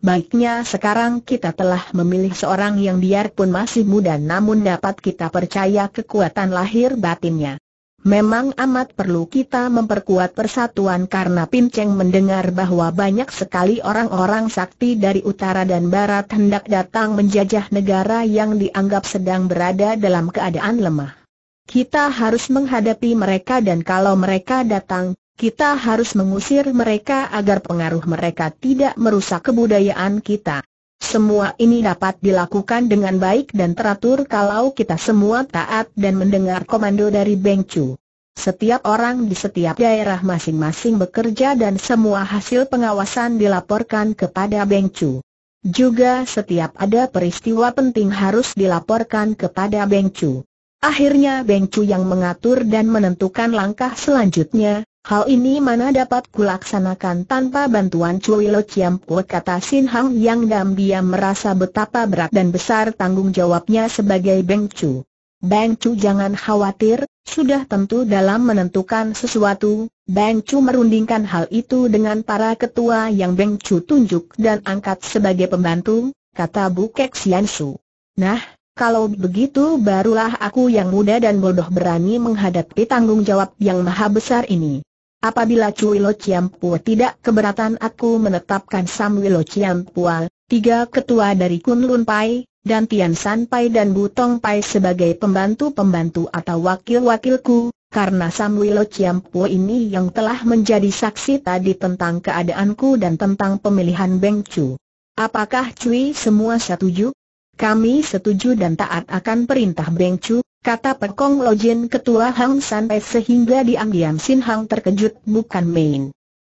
Baiknya sekarang kita telah memilih seorang yang biarpun masih muda namun dapat kita percaya kekuatan lahir batinnya. Memang amat perlu kita memperkuat persatuan karena Cheng mendengar bahwa banyak sekali orang-orang sakti dari utara dan barat hendak datang menjajah negara yang dianggap sedang berada dalam keadaan lemah. Kita harus menghadapi mereka dan kalau mereka datang, kita harus mengusir mereka agar pengaruh mereka tidak merusak kebudayaan kita. Semua ini dapat dilakukan dengan baik dan teratur kalau kita semua taat dan mendengar komando dari Beng Chu. Setiap orang di setiap daerah masing-masing bekerja dan semua hasil pengawasan dilaporkan kepada Beng Chu. Juga setiap ada peristiwa penting harus dilaporkan kepada Beng Chu. Akhirnya Beng Chu yang mengatur dan menentukan langkah selanjutnya, Hal ini mana dapat kulaksanakan tanpa bantuan Cui Lo Chiampo kata Sin Hang yang diam-diam merasa betapa berat dan besar tanggung jawabnya sebagai Beng Chu. Beng Chu jangan khawatir, sudah tentu dalam menentukan sesuatu, Beng Chu merundingkan hal itu dengan para ketua yang Beng Chu tunjuk dan angkat sebagai pembantu, kata Kek Sian Su. Nah, kalau begitu barulah aku yang muda dan bodoh berani menghadapi tanggung jawab yang maha besar ini. Apabila Cui Lo Pua tidak keberatan aku menetapkan Sam Wilo Ciampua, tiga ketua dari Kun Lun Pai, dan Tian San Pai dan Butong Pai sebagai pembantu-pembantu atau wakil-wakilku, karena Sam Wilo Pua ini yang telah menjadi saksi tadi tentang keadaanku dan tentang pemilihan Beng Chu. Apakah Cui semua setuju? Kami setuju dan taat akan perintah Beng Chu, kata Pekong Lojin ketua Hang San Pei sehingga diam-diam Sin Hang terkejut bukan main.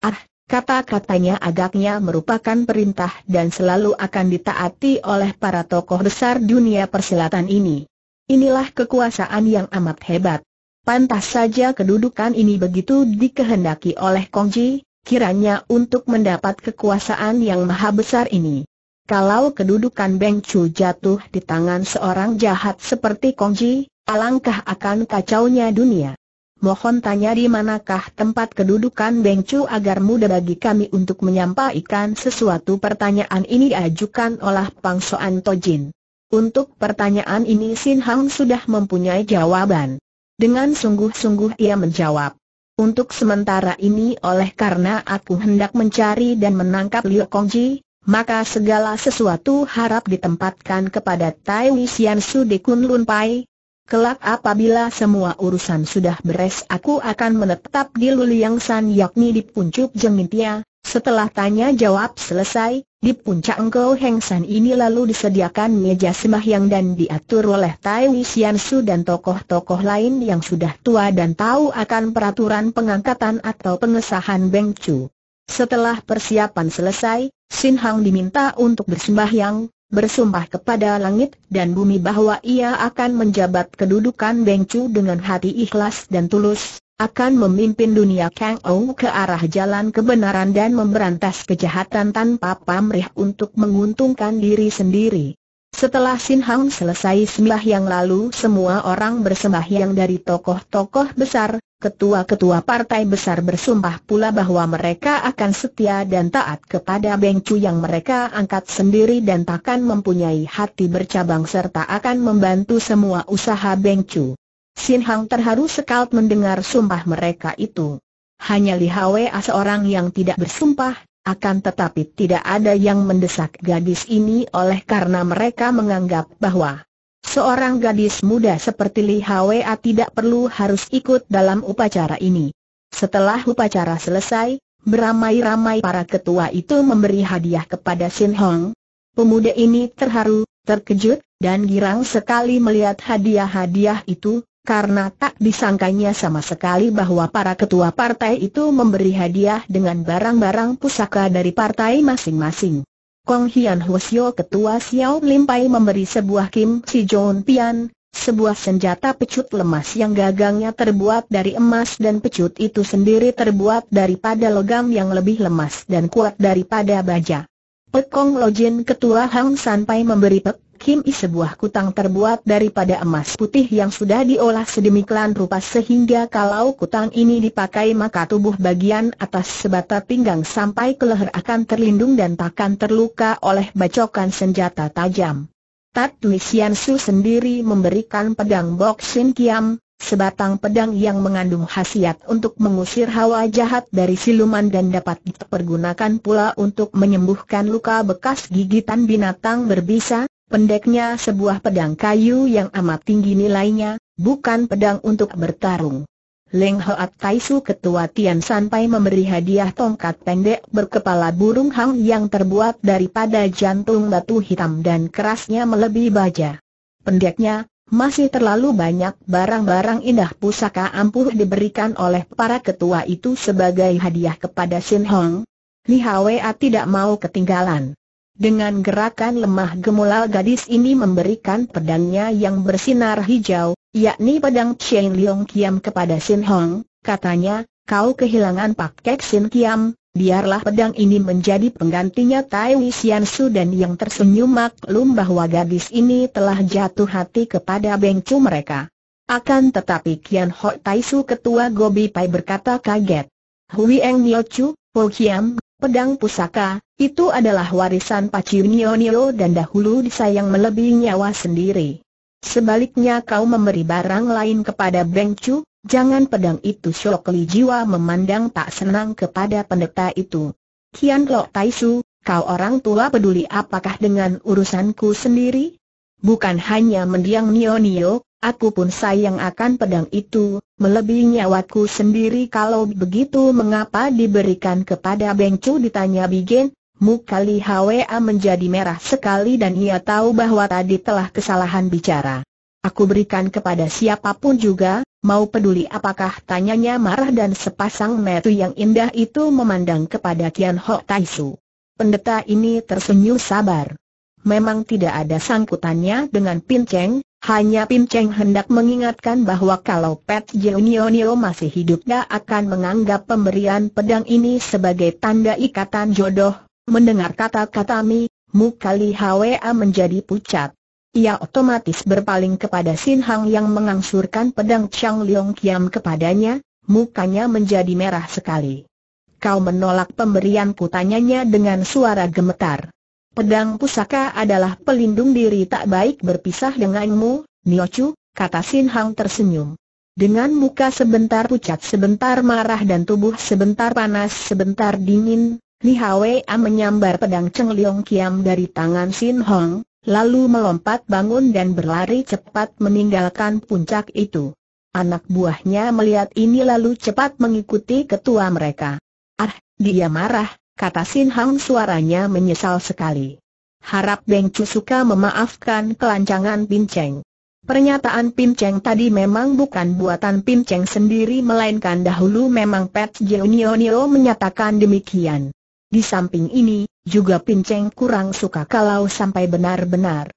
Ah, kata-katanya agaknya merupakan perintah dan selalu akan ditaati oleh para tokoh besar dunia persilatan ini. Inilah kekuasaan yang amat hebat. Pantas saja kedudukan ini begitu dikehendaki oleh Kongji, kiranya untuk mendapat kekuasaan yang maha besar ini. Kalau kedudukan Beng Chu jatuh di tangan seorang jahat seperti Kong Ji, alangkah akan kacaunya dunia. Mohon tanya di manakah tempat kedudukan Beng Chu agar mudah bagi kami untuk menyampaikan sesuatu pertanyaan ini diajukan oleh Pang Soan Tojin. Untuk pertanyaan ini Sin Hang sudah mempunyai jawaban. Dengan sungguh-sungguh ia menjawab. Untuk sementara ini oleh karena aku hendak mencari dan menangkap Liu Kong Ji maka segala sesuatu harap ditempatkan kepada Tai Wisian Su di Kunlun Pai. Kelak apabila semua urusan sudah beres aku akan menetap di Luliang San yakni di puncak Jengintia, setelah tanya jawab selesai, di puncak Engkau Heng San ini lalu disediakan meja sembahyang dan diatur oleh Tai Wisian Su dan tokoh-tokoh lain yang sudah tua dan tahu akan peraturan pengangkatan atau pengesahan Beng Chu. Setelah persiapan selesai, Sin Hang diminta untuk bersembahyang, bersumpah kepada langit dan bumi bahwa ia akan menjabat kedudukan Beng Chu dengan hati ikhlas dan tulus, akan memimpin dunia Kang Ou ke arah jalan kebenaran dan memberantas kejahatan tanpa pamrih untuk menguntungkan diri sendiri. Setelah Sin Hang selesai sembah yang lalu semua orang bersembah yang dari tokoh-tokoh besar, ketua-ketua partai besar bersumpah pula bahwa mereka akan setia dan taat kepada Beng Chu yang mereka angkat sendiri dan takkan mempunyai hati bercabang serta akan membantu semua usaha Beng Chu. Sin Hang terharu sekali mendengar sumpah mereka itu. Hanya Li Hwa seorang yang tidak bersumpah, akan tetapi tidak ada yang mendesak gadis ini oleh karena mereka menganggap bahwa seorang gadis muda seperti Li Hwa tidak perlu harus ikut dalam upacara ini. Setelah upacara selesai, beramai-ramai para ketua itu memberi hadiah kepada Sin Hong. Pemuda ini terharu, terkejut, dan girang sekali melihat hadiah-hadiah itu, karena tak disangkanya sama sekali bahwa para ketua partai itu memberi hadiah dengan barang-barang pusaka dari partai masing-masing. Kong Hian Hwasyo ketua Xiao Lim Pai memberi sebuah Kim Si jong Pian, sebuah senjata pecut lemas yang gagangnya terbuat dari emas dan pecut itu sendiri terbuat daripada logam yang lebih lemas dan kuat daripada baja. Pekong Lojin ketua Hang San Pai, memberi Pek Kim I sebuah kutang terbuat daripada emas putih yang sudah diolah sedemikian rupa sehingga kalau kutang ini dipakai maka tubuh bagian atas sebata pinggang sampai ke leher akan terlindung dan takkan terluka oleh bacokan senjata tajam. Tat Sian Su sendiri memberikan pedang Bok Sin Kiam, sebatang pedang yang mengandung khasiat untuk mengusir hawa jahat dari siluman dan dapat dipergunakan pula untuk menyembuhkan luka bekas gigitan binatang berbisa, Pendeknya sebuah pedang kayu yang amat tinggi nilainya, bukan pedang untuk bertarung. Leng Hoat Taisu ketua Tian sampai memberi hadiah tongkat pendek berkepala burung hang yang terbuat daripada jantung batu hitam dan kerasnya melebihi baja. Pendeknya, masih terlalu banyak barang-barang indah pusaka ampuh diberikan oleh para ketua itu sebagai hadiah kepada Sin Hong. Li Hwa tidak mau ketinggalan. Dengan gerakan lemah gemulal gadis ini memberikan pedangnya yang bersinar hijau, yakni pedang Chen Leong Kiam kepada Sin Hong, katanya, kau kehilangan Pak Sin Kiam, biarlah pedang ini menjadi penggantinya Tai Sian Su dan yang tersenyum maklum bahwa gadis ini telah jatuh hati kepada bengcu mereka. Akan tetapi Kian Ho Tai Su ketua Gobi Pai berkata kaget. Hui Eng Nio Chu, Ho Kiam, pedang pusaka, itu adalah warisan Pacunionio dan dahulu disayang melebihi nyawa sendiri. Sebaliknya kau memberi barang lain kepada Beng Chu, jangan pedang itu Syok Li Jiwa memandang tak senang kepada pendeta itu. Kian Lo Tai Su, kau orang tua peduli apakah dengan urusanku sendiri? Bukan hanya mendiang Nio Nio, aku pun sayang akan pedang itu, melebihi nyawaku sendiri kalau begitu mengapa diberikan kepada Beng Chu ditanya Bigen, Muka Li Hwa menjadi merah sekali dan ia tahu bahwa tadi telah kesalahan bicara. Aku berikan kepada siapapun juga, mau peduli apakah tanyanya marah dan sepasang metu yang indah itu memandang kepada Kian Ho Su. Pendeta ini tersenyum sabar. Memang tidak ada sangkutannya dengan Pin Cheng, hanya Pin Cheng hendak mengingatkan bahwa kalau Pet Jeonionio masih hidup dia akan menganggap pemberian pedang ini sebagai tanda ikatan jodoh, Mendengar kata-kata Mi, muka Li Hwa menjadi pucat. Ia otomatis berpaling kepada Sin Hang yang mengangsurkan pedang Chang Liong Kiam kepadanya, mukanya menjadi merah sekali. Kau menolak pemberianku tanyanya dengan suara gemetar. Pedang pusaka adalah pelindung diri tak baik berpisah denganmu, Chu, kata Sin Hang tersenyum. Dengan muka sebentar pucat sebentar marah dan tubuh sebentar panas sebentar dingin, Li Hwea menyambar pedang Cheng Liong Kiam dari tangan Sin Hong, lalu melompat bangun dan berlari cepat meninggalkan puncak itu. Anak buahnya melihat ini lalu cepat mengikuti ketua mereka. Ah, dia marah, kata Sin Hong, suaranya menyesal sekali. Harap Beng Chu suka memaafkan kelancangan Pin Cheng. Pernyataan Pin Cheng tadi memang bukan buatan Pin Cheng sendiri melainkan dahulu memang Pat Jeonio menyatakan demikian. Di samping ini, juga Pinceng kurang suka kalau sampai benar-benar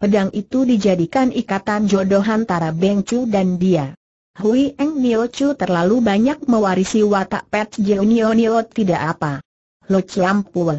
pedang itu dijadikan ikatan jodoh antara Beng Chu dan dia. Hui Eng Nio Chu terlalu banyak mewarisi watak Pet Jiu Nio tidak apa. Lo Ciam Pul.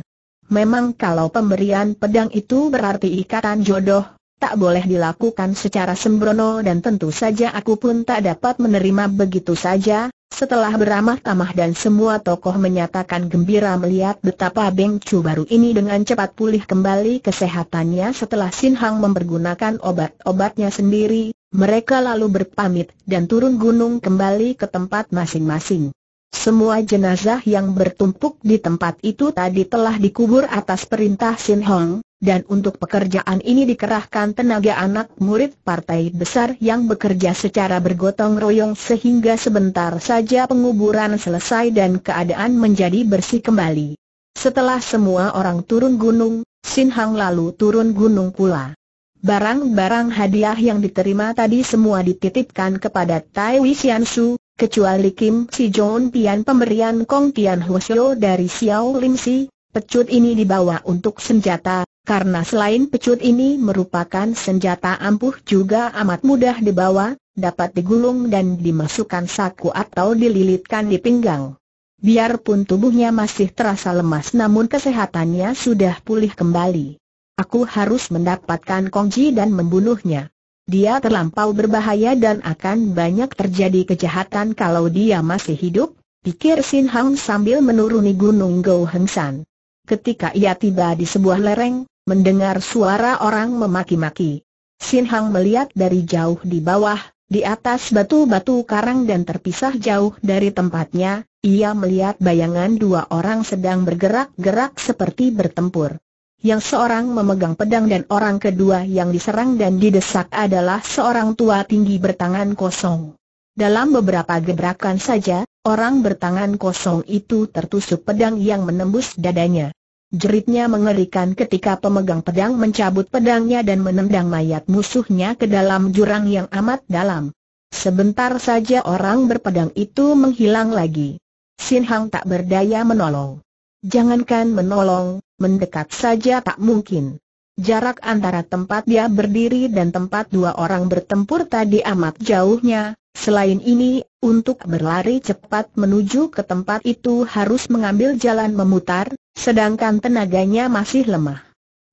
Memang kalau pemberian pedang itu berarti ikatan jodoh, tak boleh dilakukan secara sembrono dan tentu saja aku pun tak dapat menerima begitu saja. Setelah beramah tamah dan semua tokoh menyatakan gembira melihat betapa Beng Chu baru ini dengan cepat pulih kembali kesehatannya setelah Sin Hang mempergunakan obat-obatnya sendiri, mereka lalu berpamit dan turun gunung kembali ke tempat masing-masing. Semua jenazah yang bertumpuk di tempat itu tadi telah dikubur atas perintah Sin Hong, dan untuk pekerjaan ini dikerahkan tenaga anak murid partai besar yang bekerja secara bergotong royong sehingga sebentar saja penguburan selesai dan keadaan menjadi bersih kembali. Setelah semua orang turun gunung, Sin Hang lalu turun gunung pula. Barang-barang hadiah yang diterima tadi semua dititipkan kepada Tai Wei Xian Su, kecuali Kim Si Jong Pian pemberian Kong Tian Huo Xiao dari Xiao Lim Si, Pecut ini dibawa untuk senjata, karena selain pecut ini merupakan senjata ampuh juga amat mudah dibawa, dapat digulung dan dimasukkan saku atau dililitkan di pinggang. Biarpun tubuhnya masih terasa lemas namun kesehatannya sudah pulih kembali. Aku harus mendapatkan Kongji dan membunuhnya. Dia terlampau berbahaya dan akan banyak terjadi kejahatan kalau dia masih hidup, pikir Sin Hang sambil menuruni gunung Gou Heng San. Ketika ia tiba di sebuah lereng, mendengar suara orang memaki-maki. Sin Hang melihat dari jauh di bawah, di atas batu-batu karang dan terpisah jauh dari tempatnya, ia melihat bayangan dua orang sedang bergerak-gerak seperti bertempur. Yang seorang memegang pedang dan orang kedua yang diserang dan didesak adalah seorang tua tinggi bertangan kosong. Dalam beberapa gebrakan saja, orang bertangan kosong itu tertusuk pedang yang menembus dadanya. Jeritnya mengerikan ketika pemegang pedang mencabut pedangnya dan menendang mayat musuhnya ke dalam jurang yang amat dalam. Sebentar saja orang berpedang itu menghilang lagi. Sin Hang tak berdaya menolong. Jangankan menolong, mendekat saja tak mungkin. Jarak antara tempat dia berdiri dan tempat dua orang bertempur tadi amat jauhnya, selain ini, untuk berlari cepat menuju ke tempat itu harus mengambil jalan memutar, sedangkan tenaganya masih lemah.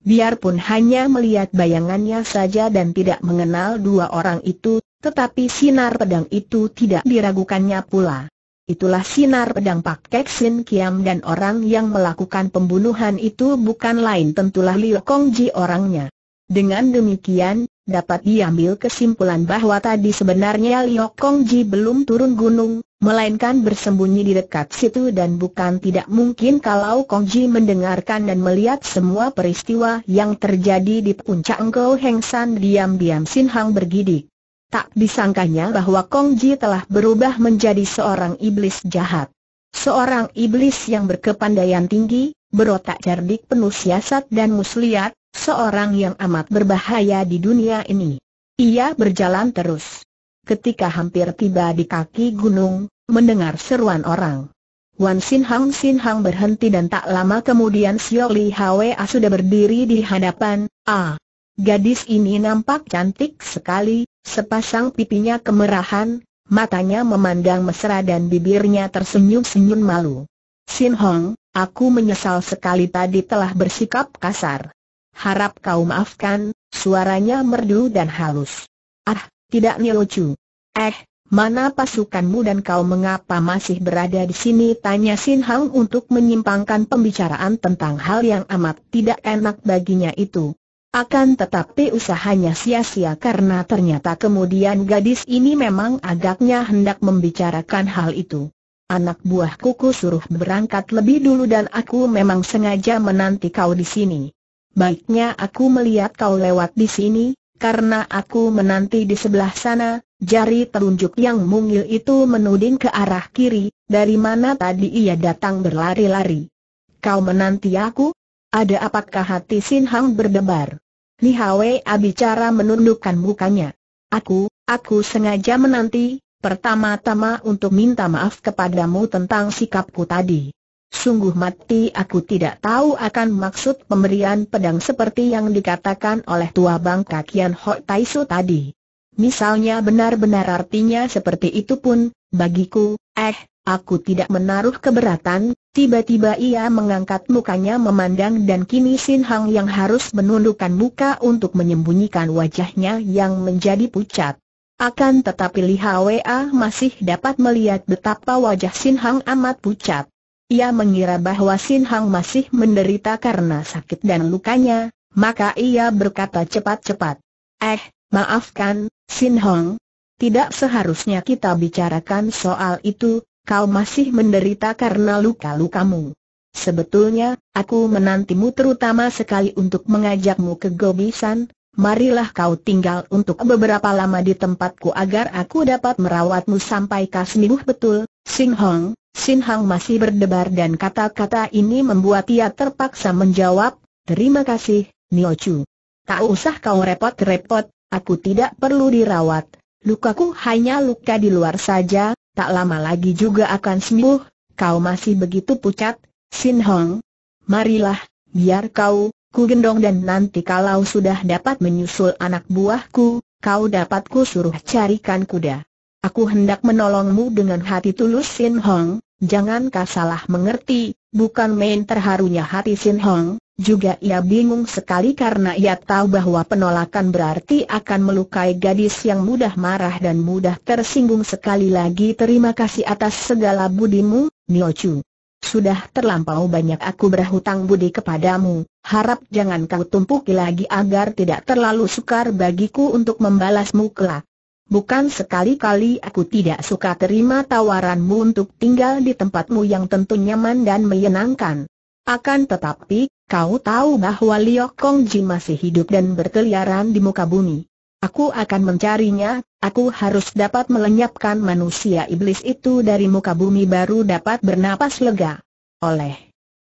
Biarpun hanya melihat bayangannya saja dan tidak mengenal dua orang itu, tetapi sinar pedang itu tidak diragukannya pula. Itulah sinar pedang Pak Kek Sin Kiam dan orang yang melakukan pembunuhan itu bukan lain tentulah Liu Kong Ji orangnya. Dengan demikian, dapat diambil kesimpulan bahwa tadi sebenarnya Liu Kong Ji belum turun gunung, melainkan bersembunyi di dekat situ dan bukan tidak mungkin kalau Kong Ji mendengarkan dan melihat semua peristiwa yang terjadi di puncak Engkau Heng San diam-diam Sin Hang bergidik. Tak disangkanya bahwa Kong Ji telah berubah menjadi seorang iblis jahat. Seorang iblis yang berkepandaian tinggi, berotak cerdik penuh siasat dan muslihat, seorang yang amat berbahaya di dunia ini. Ia berjalan terus. Ketika hampir tiba di kaki gunung, mendengar seruan orang. Wan Sin Hang Sin Hang berhenti dan tak lama kemudian Xiao Li Hwa sudah berdiri di hadapan. Ah, gadis ini nampak cantik sekali, Sepasang pipinya kemerahan, matanya memandang mesra dan bibirnya tersenyum-senyum malu. Sin Hong, aku menyesal sekali tadi telah bersikap kasar. Harap kau maafkan, suaranya merdu dan halus. Ah, tidak nyelucu. Eh, mana pasukanmu dan kau mengapa masih berada di sini? Tanya Sin Hong untuk menyimpangkan pembicaraan tentang hal yang amat tidak enak baginya itu. Akan tetapi usahanya sia-sia karena ternyata kemudian gadis ini memang agaknya hendak membicarakan hal itu. Anak buah kuku suruh berangkat lebih dulu dan aku memang sengaja menanti kau di sini. Baiknya aku melihat kau lewat di sini, karena aku menanti di sebelah sana, jari telunjuk yang mungil itu menuding ke arah kiri, dari mana tadi ia datang berlari-lari. Kau menanti aku? Ada apakah hati Sin Hang berdebar? Li Hwei bicara menundukkan mukanya. Aku, aku sengaja menanti, pertama-tama untuk minta maaf kepadamu tentang sikapku tadi. Sungguh mati aku tidak tahu akan maksud pemberian pedang seperti yang dikatakan oleh tua bangka Kian Hok Taisu tadi. Misalnya benar-benar artinya seperti itu pun, bagiku, eh, aku tidak menaruh keberatan, Tiba-tiba ia mengangkat mukanya memandang dan kini Sin Hang yang harus menundukkan muka untuk menyembunyikan wajahnya yang menjadi pucat. Akan tetapi Li Hwa masih dapat melihat betapa wajah Sin Hang amat pucat. Ia mengira bahwa Sin Hang masih menderita karena sakit dan lukanya, maka ia berkata cepat-cepat. Eh, maafkan, Sin Hong. Tidak seharusnya kita bicarakan soal itu, kau masih menderita karena luka-lukamu. Sebetulnya, aku menantimu terutama sekali untuk mengajakmu ke Gobisan, marilah kau tinggal untuk beberapa lama di tempatku agar aku dapat merawatmu sampai kau sembuh betul, Sin Hong. Sin Hong masih berdebar dan kata-kata ini membuat ia terpaksa menjawab, terima kasih, Nio Chu. Tak usah kau repot-repot, aku tidak perlu dirawat, lukaku hanya luka di luar saja, tak lama lagi juga akan sembuh, kau masih begitu pucat, Sin Hong. Marilah, biar kau, ku gendong dan nanti kalau sudah dapat menyusul anak buahku, kau dapat ku suruh carikan kuda. Aku hendak menolongmu dengan hati tulus Sin Hong, jangan kau salah mengerti, bukan main terharunya hati Sin Hong, juga ia bingung sekali karena ia tahu bahwa penolakan berarti akan melukai gadis yang mudah marah dan mudah tersinggung sekali lagi terima kasih atas segala budimu, Niochu. Sudah terlampau banyak aku berhutang budi kepadamu, harap jangan kau tumpuki lagi agar tidak terlalu sukar bagiku untuk membalasmu kelak. Bukan sekali-kali aku tidak suka terima tawaranmu untuk tinggal di tempatmu yang tentu nyaman dan menyenangkan. Akan tetapi, kau tahu bahwa Liok Kong Ji masih hidup dan berkeliaran di muka bumi. Aku akan mencarinya, aku harus dapat melenyapkan manusia iblis itu dari muka bumi baru dapat bernapas lega. Oleh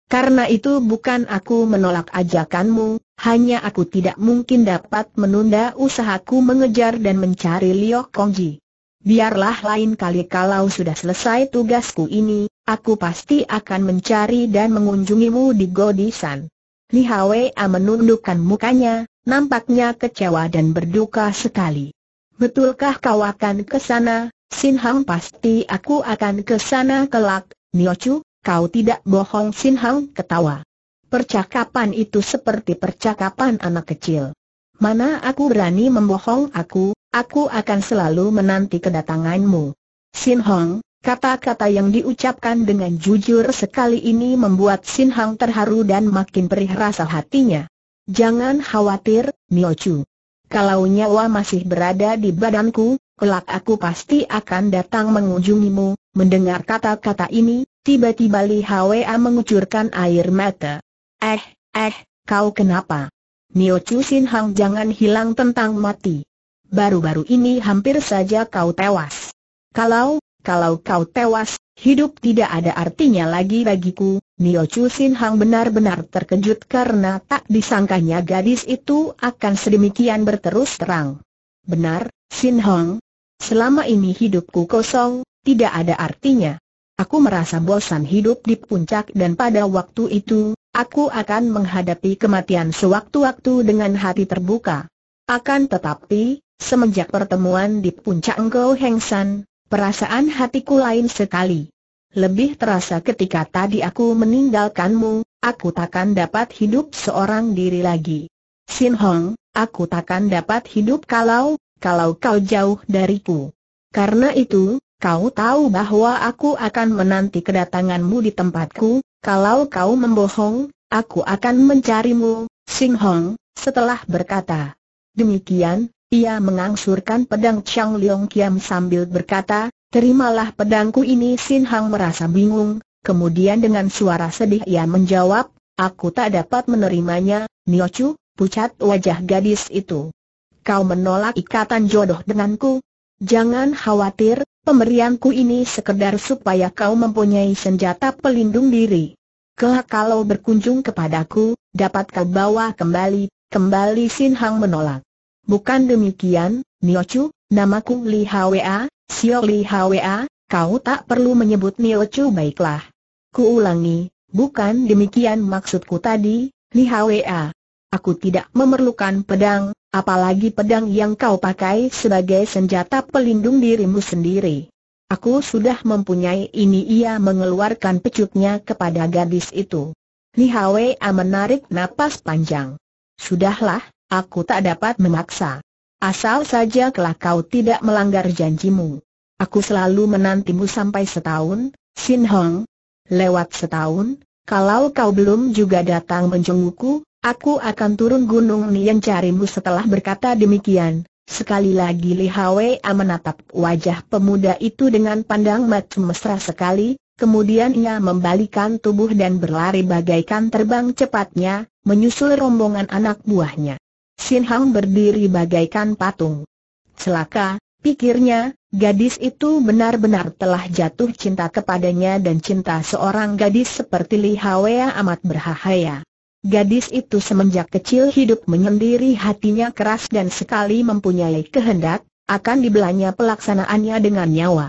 karena itu bukan aku menolak ajakanmu, hanya aku tidak mungkin dapat menunda usahaku mengejar dan mencari Liok Kong Ji. Biarlah lain kali kalau sudah selesai tugasku ini, aku pasti akan mencari dan mengunjungimu di Godisan. Li Hwa menundukkan mukanya, nampaknya kecewa dan berduka sekali. Betulkah kau akan ke sana? Sin Hang pasti aku akan ke sana kelak, Niochu, kau tidak bohong Sin Hang ketawa. Percakapan itu seperti percakapan anak kecil. Mana aku berani membohong aku, Aku akan selalu menanti kedatanganmu. Sin Hong, kata-kata yang diucapkan dengan jujur sekali ini membuat Sin Hong terharu dan makin perih rasa hatinya. Jangan khawatir, Nio Chu. Kalau nyawa masih berada di badanku, kelak aku pasti akan datang mengunjungimu. Mendengar kata-kata ini, tiba-tiba Li Hwa mengucurkan air mata. Eh, eh, kau kenapa? Nio Chu Sin Hong, jangan hilang tentang mati baru-baru ini hampir saja kau tewas. Kalau, kalau kau tewas, hidup tidak ada artinya lagi bagiku, Nio Chu Sin Hang benar-benar terkejut karena tak disangkanya gadis itu akan sedemikian berterus terang. Benar, Sin Hang. Selama ini hidupku kosong, tidak ada artinya. Aku merasa bosan hidup di puncak dan pada waktu itu, aku akan menghadapi kematian sewaktu-waktu dengan hati terbuka. Akan tetapi, Semenjak pertemuan di puncak Engkau Hengsan, perasaan hatiku lain sekali. Lebih terasa ketika tadi aku meninggalkanmu, aku takkan dapat hidup seorang diri lagi. Sin Hong, aku takkan dapat hidup kalau, kalau kau jauh dariku. Karena itu, kau tahu bahwa aku akan menanti kedatanganmu di tempatku, kalau kau membohong, aku akan mencarimu, Sing Hong, setelah berkata. Demikian, ia mengangsurkan pedang Chang Leong Kiam sambil berkata, terimalah pedangku ini Sin Hang merasa bingung, kemudian dengan suara sedih ia menjawab, aku tak dapat menerimanya, Niochu, pucat wajah gadis itu. Kau menolak ikatan jodoh denganku? Jangan khawatir, pemberianku ini sekedar supaya kau mempunyai senjata pelindung diri. Kau kalau berkunjung kepadaku, dapat kau bawa kembali, kembali Sin Hang menolak. Bukan demikian, Niochu, namaku Li Hwa, Sio Li Hwa, kau tak perlu menyebut Niochu baiklah. Ku ulangi, bukan demikian maksudku tadi, Li Hwa. Aku tidak memerlukan pedang, apalagi pedang yang kau pakai sebagai senjata pelindung dirimu sendiri. Aku sudah mempunyai ini ia mengeluarkan pecutnya kepada gadis itu. Li Hwa menarik napas panjang. Sudahlah, Aku tak dapat memaksa. Asal saja kelak kau tidak melanggar janjimu. Aku selalu menantimu sampai setahun, Sin Hong. Lewat setahun, kalau kau belum juga datang menjengukku, aku akan turun gunung Nian carimu setelah berkata demikian. Sekali lagi Li Hwe menatap wajah pemuda itu dengan pandang mata mesra sekali, kemudian ia membalikan tubuh dan berlari bagaikan terbang cepatnya, menyusul rombongan anak buahnya. Sinhang Hang berdiri bagaikan patung. Celaka, pikirnya, gadis itu benar-benar telah jatuh cinta kepadanya dan cinta seorang gadis seperti Li Hawea amat berbahaya. Gadis itu semenjak kecil hidup menyendiri hatinya keras dan sekali mempunyai kehendak, akan dibelanya pelaksanaannya dengan nyawa.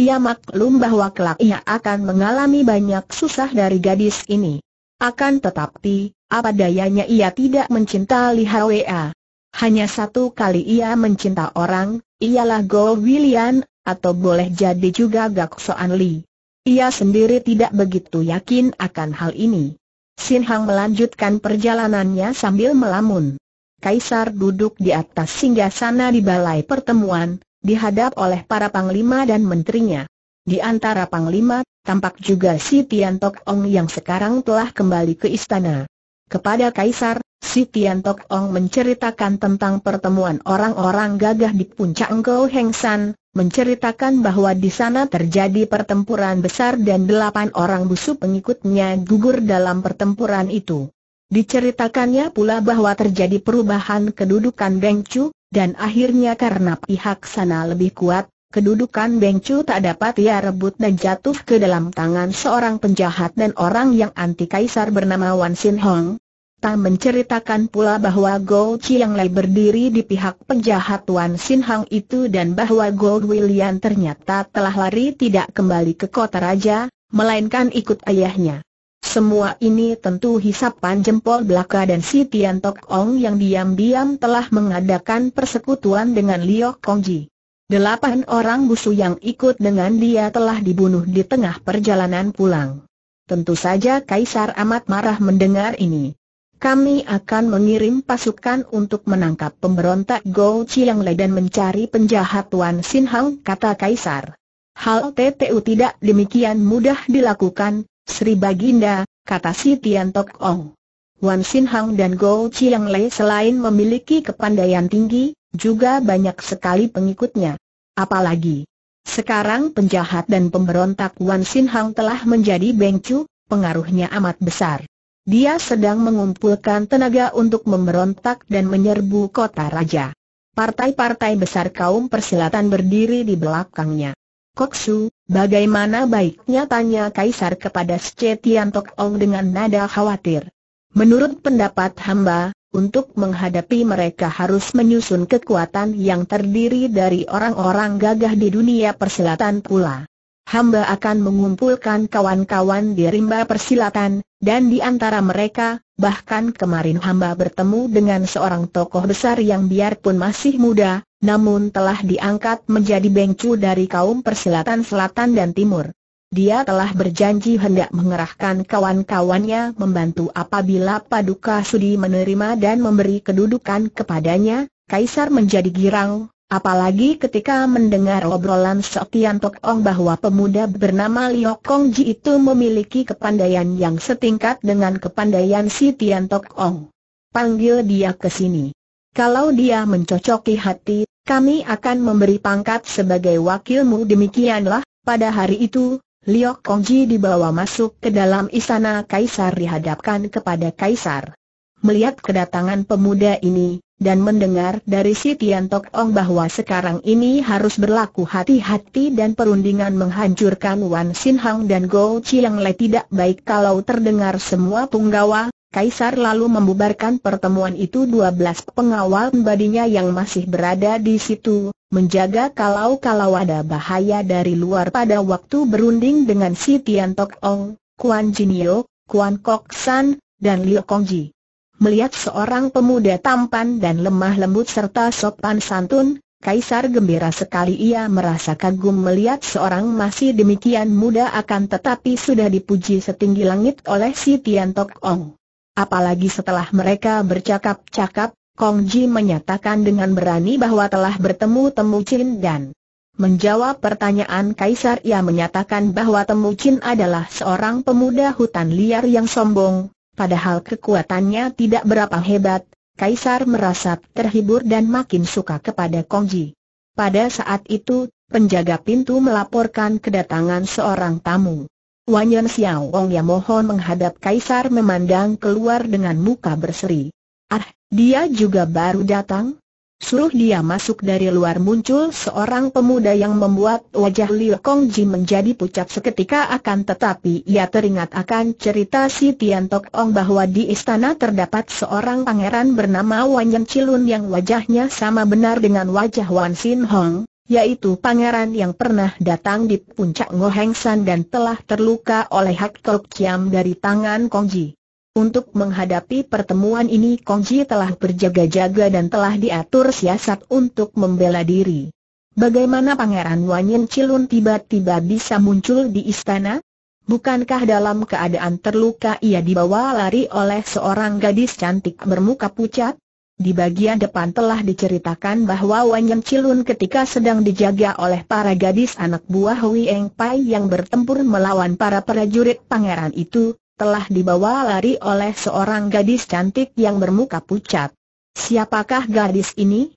Ia maklum bahwa kelak ia akan mengalami banyak susah dari gadis ini. Akan tetapi, apa dayanya ia tidak mencinta Li Hwa. Hanya satu kali ia mencinta orang, ialah Go William, atau boleh jadi juga Gak Soan Li. Ia sendiri tidak begitu yakin akan hal ini. Sin Hang melanjutkan perjalanannya sambil melamun. Kaisar duduk di atas singgasana di balai pertemuan, dihadap oleh para panglima dan menterinya. Di antara panglima, tampak juga si Tian Tok Ong yang sekarang telah kembali ke istana. Kepada Kaisar, si Tian Tok Ong menceritakan tentang pertemuan orang-orang gagah di puncak Engkau Heng San, menceritakan bahwa di sana terjadi pertempuran besar dan delapan orang busuk pengikutnya gugur dalam pertempuran itu. Diceritakannya pula bahwa terjadi perubahan kedudukan Deng Chu, dan akhirnya karena pihak sana lebih kuat, kedudukan Beng Chu tak dapat ia rebut dan jatuh ke dalam tangan seorang penjahat dan orang yang anti kaisar bernama Wan Sin Hong. Tang menceritakan pula bahwa Go yang Lai berdiri di pihak penjahat Wan Sin Hong itu dan bahwa Go William ternyata telah lari tidak kembali ke kota raja, melainkan ikut ayahnya. Semua ini tentu hisapan jempol belaka dan si Tian Tok Ong yang diam-diam telah mengadakan persekutuan dengan Liok Kongji. Delapan orang busu yang ikut dengan dia telah dibunuh di tengah perjalanan pulang. Tentu saja Kaisar amat marah mendengar ini. Kami akan mengirim pasukan untuk menangkap pemberontak Go Chiang Lei dan mencari penjahat Tuan Sin Hang, kata Kaisar. Hal TTU tidak demikian mudah dilakukan, Sri Baginda, kata si Tian Tok Ong. Wan Sin Hang dan Go Chiang Lei selain memiliki kepandaian tinggi, juga banyak sekali pengikutnya. Apalagi, sekarang penjahat dan pemberontak Wan Sin Hang telah menjadi bengcu, pengaruhnya amat besar. Dia sedang mengumpulkan tenaga untuk memberontak dan menyerbu kota raja. Partai-partai besar kaum persilatan berdiri di belakangnya. Koksu, bagaimana baiknya tanya Kaisar kepada Tian Tok Ong dengan nada khawatir. Menurut pendapat hamba, untuk menghadapi mereka harus menyusun kekuatan yang terdiri dari orang-orang gagah di dunia persilatan pula. Hamba akan mengumpulkan kawan-kawan di rimba persilatan, dan di antara mereka, bahkan kemarin hamba bertemu dengan seorang tokoh besar yang biarpun masih muda, namun telah diangkat menjadi bengcu dari kaum persilatan selatan dan timur. Dia telah berjanji hendak mengerahkan kawan-kawannya membantu apabila Paduka Sudi menerima dan memberi kedudukan kepadanya, Kaisar menjadi girang, apalagi ketika mendengar obrolan Sotian Tok Ong bahwa pemuda bernama Liok Kong Ji itu memiliki kepandaian yang setingkat dengan kepandaian si Tian Tok Ong. Panggil dia ke sini. Kalau dia mencocoki hati, kami akan memberi pangkat sebagai wakilmu demikianlah, pada hari itu, Liok Kongji dibawa masuk ke dalam istana Kaisar dihadapkan kepada Kaisar. Melihat kedatangan pemuda ini, dan mendengar dari si Tian Tok Ong bahwa sekarang ini harus berlaku hati-hati dan perundingan menghancurkan Wan Sin Hang dan Go Chiang Le tidak baik kalau terdengar semua punggawa, Kaisar lalu membubarkan pertemuan itu 12 pengawal badinya yang masih berada di situ, menjaga kalau-kalau ada bahaya dari luar pada waktu berunding dengan si Tian Tok Ong, Kuan Jinio, Kuan Kok San, dan Liu Kongji. Melihat seorang pemuda tampan dan lemah lembut serta sopan santun, Kaisar gembira sekali ia merasa kagum melihat seorang masih demikian muda akan tetapi sudah dipuji setinggi langit oleh si Tian Tok Ong. Apalagi setelah mereka bercakap-cakap, Kong Ji menyatakan dengan berani bahwa telah bertemu Temu Chin dan menjawab pertanyaan Kaisar ia menyatakan bahwa Temu Chin adalah seorang pemuda hutan liar yang sombong, padahal kekuatannya tidak berapa hebat, Kaisar merasa terhibur dan makin suka kepada Kong Ji. Pada saat itu, penjaga pintu melaporkan kedatangan seorang tamu. Wanyan Xiaowong yang mohon menghadap Kaisar memandang keluar dengan muka berseri. Ah, dia juga baru datang? Suruh dia masuk dari luar muncul seorang pemuda yang membuat wajah Liu Kongji menjadi pucat seketika akan tetapi ia teringat akan cerita si Tian Tok Ong bahwa di istana terdapat seorang pangeran bernama Wan Yen Chilun yang wajahnya sama benar dengan wajah Wan Sin Hong, yaitu pangeran yang pernah datang di puncak Ngoheng San dan telah terluka oleh Hak Chiam dari tangan Kongji. Untuk menghadapi pertemuan ini Kongji telah berjaga-jaga dan telah diatur siasat untuk membela diri. Bagaimana Pangeran Wanyin Cilun tiba-tiba bisa muncul di istana? Bukankah dalam keadaan terluka ia dibawa lari oleh seorang gadis cantik bermuka pucat? Di bagian depan telah diceritakan bahwa Wanyan Cilun ketika sedang dijaga oleh para gadis anak buah Hui Pai yang bertempur melawan para prajurit pangeran itu, telah dibawa lari oleh seorang gadis cantik yang bermuka pucat. Siapakah gadis ini?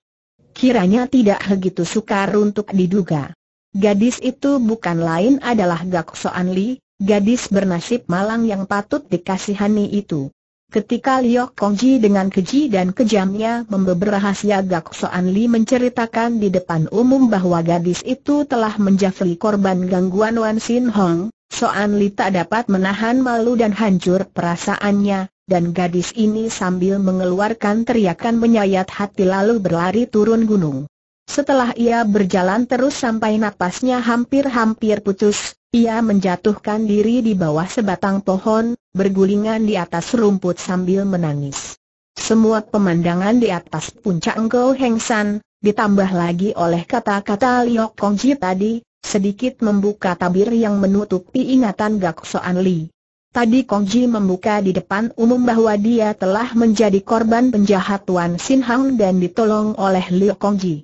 Kiranya tidak begitu sukar untuk diduga. Gadis itu bukan lain adalah Gak Soan Li, gadis bernasib malang yang patut dikasihani itu. Ketika Liok Kongji dengan keji dan kejamnya membeber rahasia Gak Soan Li menceritakan di depan umum bahwa gadis itu telah menjafri korban gangguan Wan Sin Hong, Soan Li tak dapat menahan malu dan hancur perasaannya, dan gadis ini sambil mengeluarkan teriakan menyayat hati lalu berlari turun gunung. Setelah ia berjalan terus sampai napasnya hampir-hampir putus, ia menjatuhkan diri di bawah sebatang pohon, bergulingan di atas rumput sambil menangis. Semua pemandangan di atas puncak Heng San, ditambah lagi oleh kata-kata Liok Kongji tadi, Sedikit membuka tabir yang menutupi ingatan Gak Soan Li. Tadi Ji membuka di depan umum bahwa dia telah menjadi korban penjahat Tuan Sin Hang dan ditolong oleh Liu Kong Ji.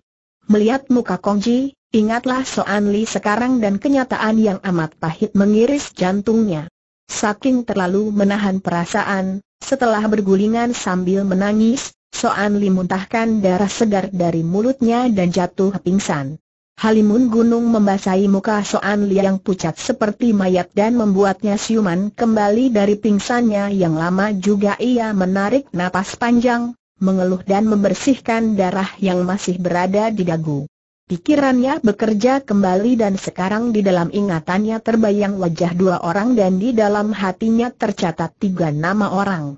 Melihat muka Kong Ji, ingatlah Soan Li sekarang dan kenyataan yang amat pahit mengiris jantungnya. Saking terlalu menahan perasaan, setelah bergulingan sambil menangis, Soan Li muntahkan darah segar dari mulutnya dan jatuh pingsan. Halimun gunung membasahi muka Soan yang pucat seperti mayat dan membuatnya siuman kembali dari pingsannya yang lama juga ia menarik napas panjang, mengeluh dan membersihkan darah yang masih berada di dagu. Pikirannya bekerja kembali dan sekarang di dalam ingatannya terbayang wajah dua orang dan di dalam hatinya tercatat tiga nama orang.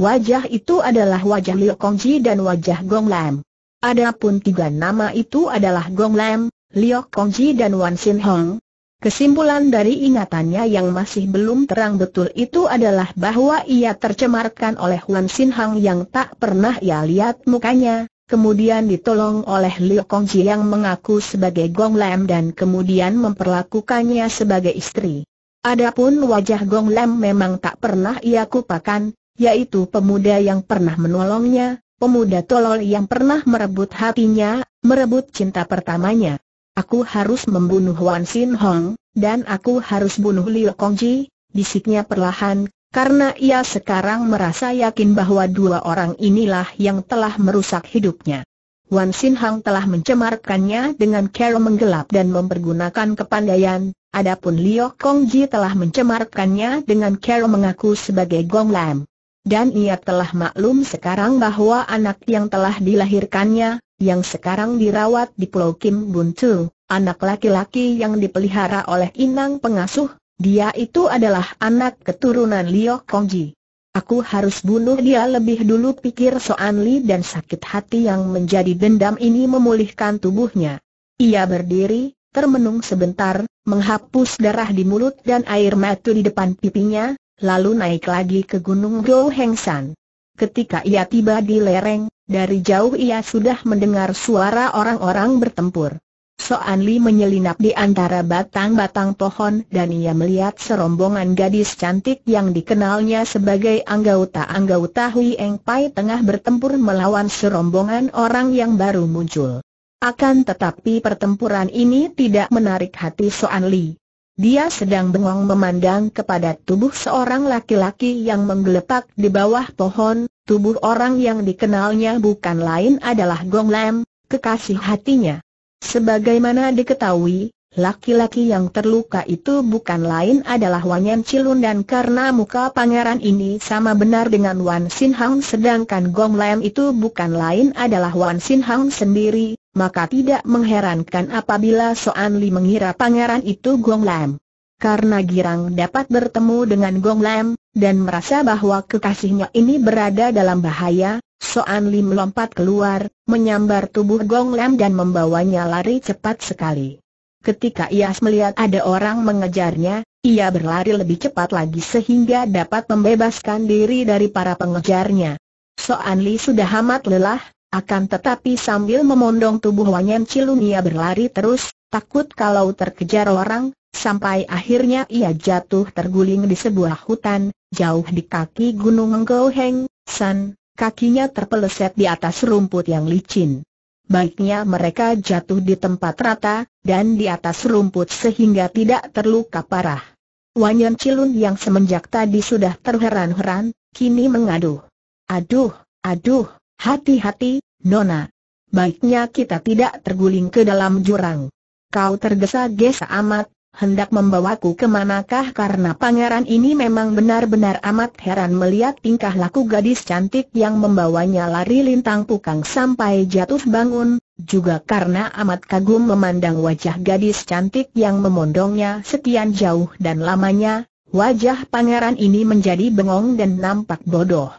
Wajah itu adalah wajah Liu Kongji dan wajah Gong Lam. Adapun tiga nama itu adalah Gong Lam, Liu Kongji dan Wan Sin Hong. Kesimpulan dari ingatannya yang masih belum terang betul itu adalah bahwa ia tercemarkan oleh Wan Sin Hong yang tak pernah ia lihat mukanya, kemudian ditolong oleh Liu Kongji yang mengaku sebagai Gong Lam dan kemudian memperlakukannya sebagai istri. Adapun wajah Gong Lam memang tak pernah ia kupakan, yaitu pemuda yang pernah menolongnya, pemuda tolol yang pernah merebut hatinya, merebut cinta pertamanya. Aku harus membunuh Wan Sin Hong, dan aku harus bunuh Liu Ji, bisiknya perlahan, karena ia sekarang merasa yakin bahwa dua orang inilah yang telah merusak hidupnya. Wan Sin Hong telah mencemarkannya dengan cara menggelap dan mempergunakan kepandaian, Adapun Liu Ji telah mencemarkannya dengan cara mengaku sebagai Gong Lam dan ia telah maklum sekarang bahwa anak yang telah dilahirkannya, yang sekarang dirawat di Pulau Kim Buntu, anak laki-laki yang dipelihara oleh inang pengasuh, dia itu adalah anak keturunan Liok Kongji. Aku harus bunuh dia lebih dulu pikir Soan Li dan sakit hati yang menjadi dendam ini memulihkan tubuhnya. Ia berdiri, termenung sebentar, menghapus darah di mulut dan air mata di depan pipinya, lalu naik lagi ke Gunung Go San. Ketika ia tiba di lereng, dari jauh ia sudah mendengar suara orang-orang bertempur. Soan Li menyelinap di antara batang-batang pohon dan ia melihat serombongan gadis cantik yang dikenalnya sebagai anggota-anggota Hui Eng Pai tengah bertempur melawan serombongan orang yang baru muncul. Akan tetapi pertempuran ini tidak menarik hati Soan Li. Dia sedang bengong memandang kepada tubuh seorang laki-laki yang menggeletak di bawah pohon, tubuh orang yang dikenalnya bukan lain adalah Gong Lam, kekasih hatinya. Sebagaimana diketahui, laki-laki yang terluka itu bukan lain adalah Wan Yan Chilun dan karena muka pangeran ini sama benar dengan Wan Sin Hang sedangkan Gong Lam itu bukan lain adalah Wan Sin Hang sendiri, maka tidak mengherankan apabila Soan Li mengira pangeran itu Gong Lam. Karena Girang dapat bertemu dengan Gong Lam, dan merasa bahwa kekasihnya ini berada dalam bahaya, Soan Li melompat keluar, menyambar tubuh Gong Lam dan membawanya lari cepat sekali. Ketika ia melihat ada orang mengejarnya, ia berlari lebih cepat lagi sehingga dapat membebaskan diri dari para pengejarnya. Soan Li sudah amat lelah, akan tetapi sambil memondong tubuh Wanyan cilun ia berlari terus, takut kalau terkejar orang, sampai akhirnya ia jatuh terguling di sebuah hutan, jauh di kaki Gunung goheng San, kakinya terpeleset di atas rumput yang licin. Baiknya mereka jatuh di tempat rata, dan di atas rumput sehingga tidak terluka parah. Wanyan Cilun yang semenjak tadi sudah terheran-heran, kini mengaduh. Aduh, aduh, Hati-hati, Nona. Baiknya kita tidak terguling ke dalam jurang. Kau tergesa-gesa amat, hendak membawaku kemanakah karena pangeran ini memang benar-benar amat heran melihat tingkah laku gadis cantik yang membawanya lari lintang pukang sampai jatuh bangun, juga karena amat kagum memandang wajah gadis cantik yang memondongnya sekian jauh dan lamanya, wajah pangeran ini menjadi bengong dan nampak bodoh.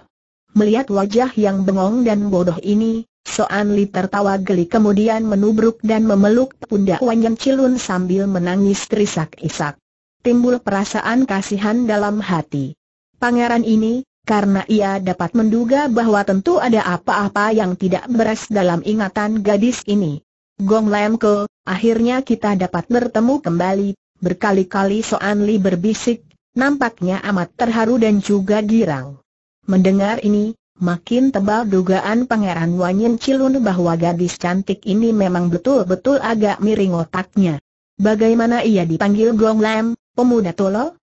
Melihat wajah yang bengong dan bodoh ini, Soan Li tertawa geli kemudian menubruk dan memeluk pundak Wanyan Cilun sambil menangis terisak-isak. Timbul perasaan kasihan dalam hati. Pangeran ini, karena ia dapat menduga bahwa tentu ada apa-apa yang tidak beres dalam ingatan gadis ini. Gong Lam akhirnya kita dapat bertemu kembali, berkali-kali Soan Li berbisik, nampaknya amat terharu dan juga girang. Mendengar ini, makin tebal dugaan Pangeran Wanyin Cilun bahwa gadis cantik ini memang betul-betul agak miring otaknya. Bagaimana ia dipanggil Gong Lam, pemuda tolol?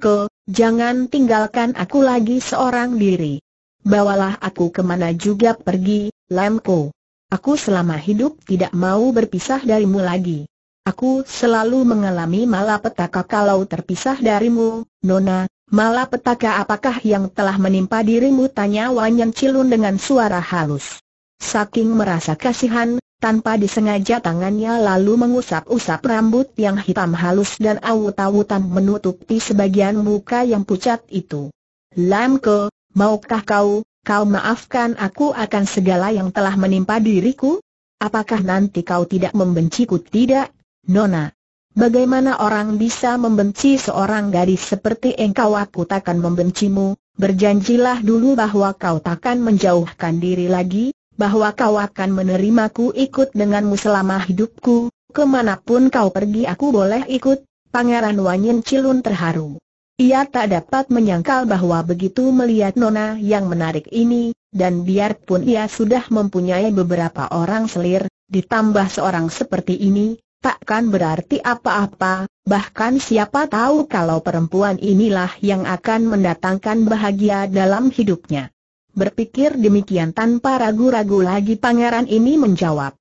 Ko, jangan tinggalkan aku lagi seorang diri. Bawalah aku kemana juga pergi, Lamko. Aku selama hidup tidak mau berpisah darimu lagi. Aku selalu mengalami malapetaka kalau terpisah darimu, Nona, Malah petaka apakah yang telah menimpa dirimu tanya Wanyan Cilun dengan suara halus. Saking merasa kasihan, tanpa disengaja tangannya lalu mengusap-usap rambut yang hitam halus dan awut-awutan menutupi sebagian muka yang pucat itu. Lamke, maukah kau, kau maafkan aku akan segala yang telah menimpa diriku? Apakah nanti kau tidak membenciku? Tidak, Nona. Bagaimana orang bisa membenci seorang gadis seperti engkau aku takkan membencimu, berjanjilah dulu bahwa kau takkan menjauhkan diri lagi, bahwa kau akan menerimaku ikut denganmu selama hidupku, kemanapun kau pergi aku boleh ikut, Pangeran Wanyin Cilun terharu. Ia tak dapat menyangkal bahwa begitu melihat Nona yang menarik ini, dan biarpun ia sudah mempunyai beberapa orang selir, ditambah seorang seperti ini, takkan berarti apa-apa, bahkan siapa tahu kalau perempuan inilah yang akan mendatangkan bahagia dalam hidupnya. Berpikir demikian tanpa ragu-ragu lagi pangeran ini menjawab.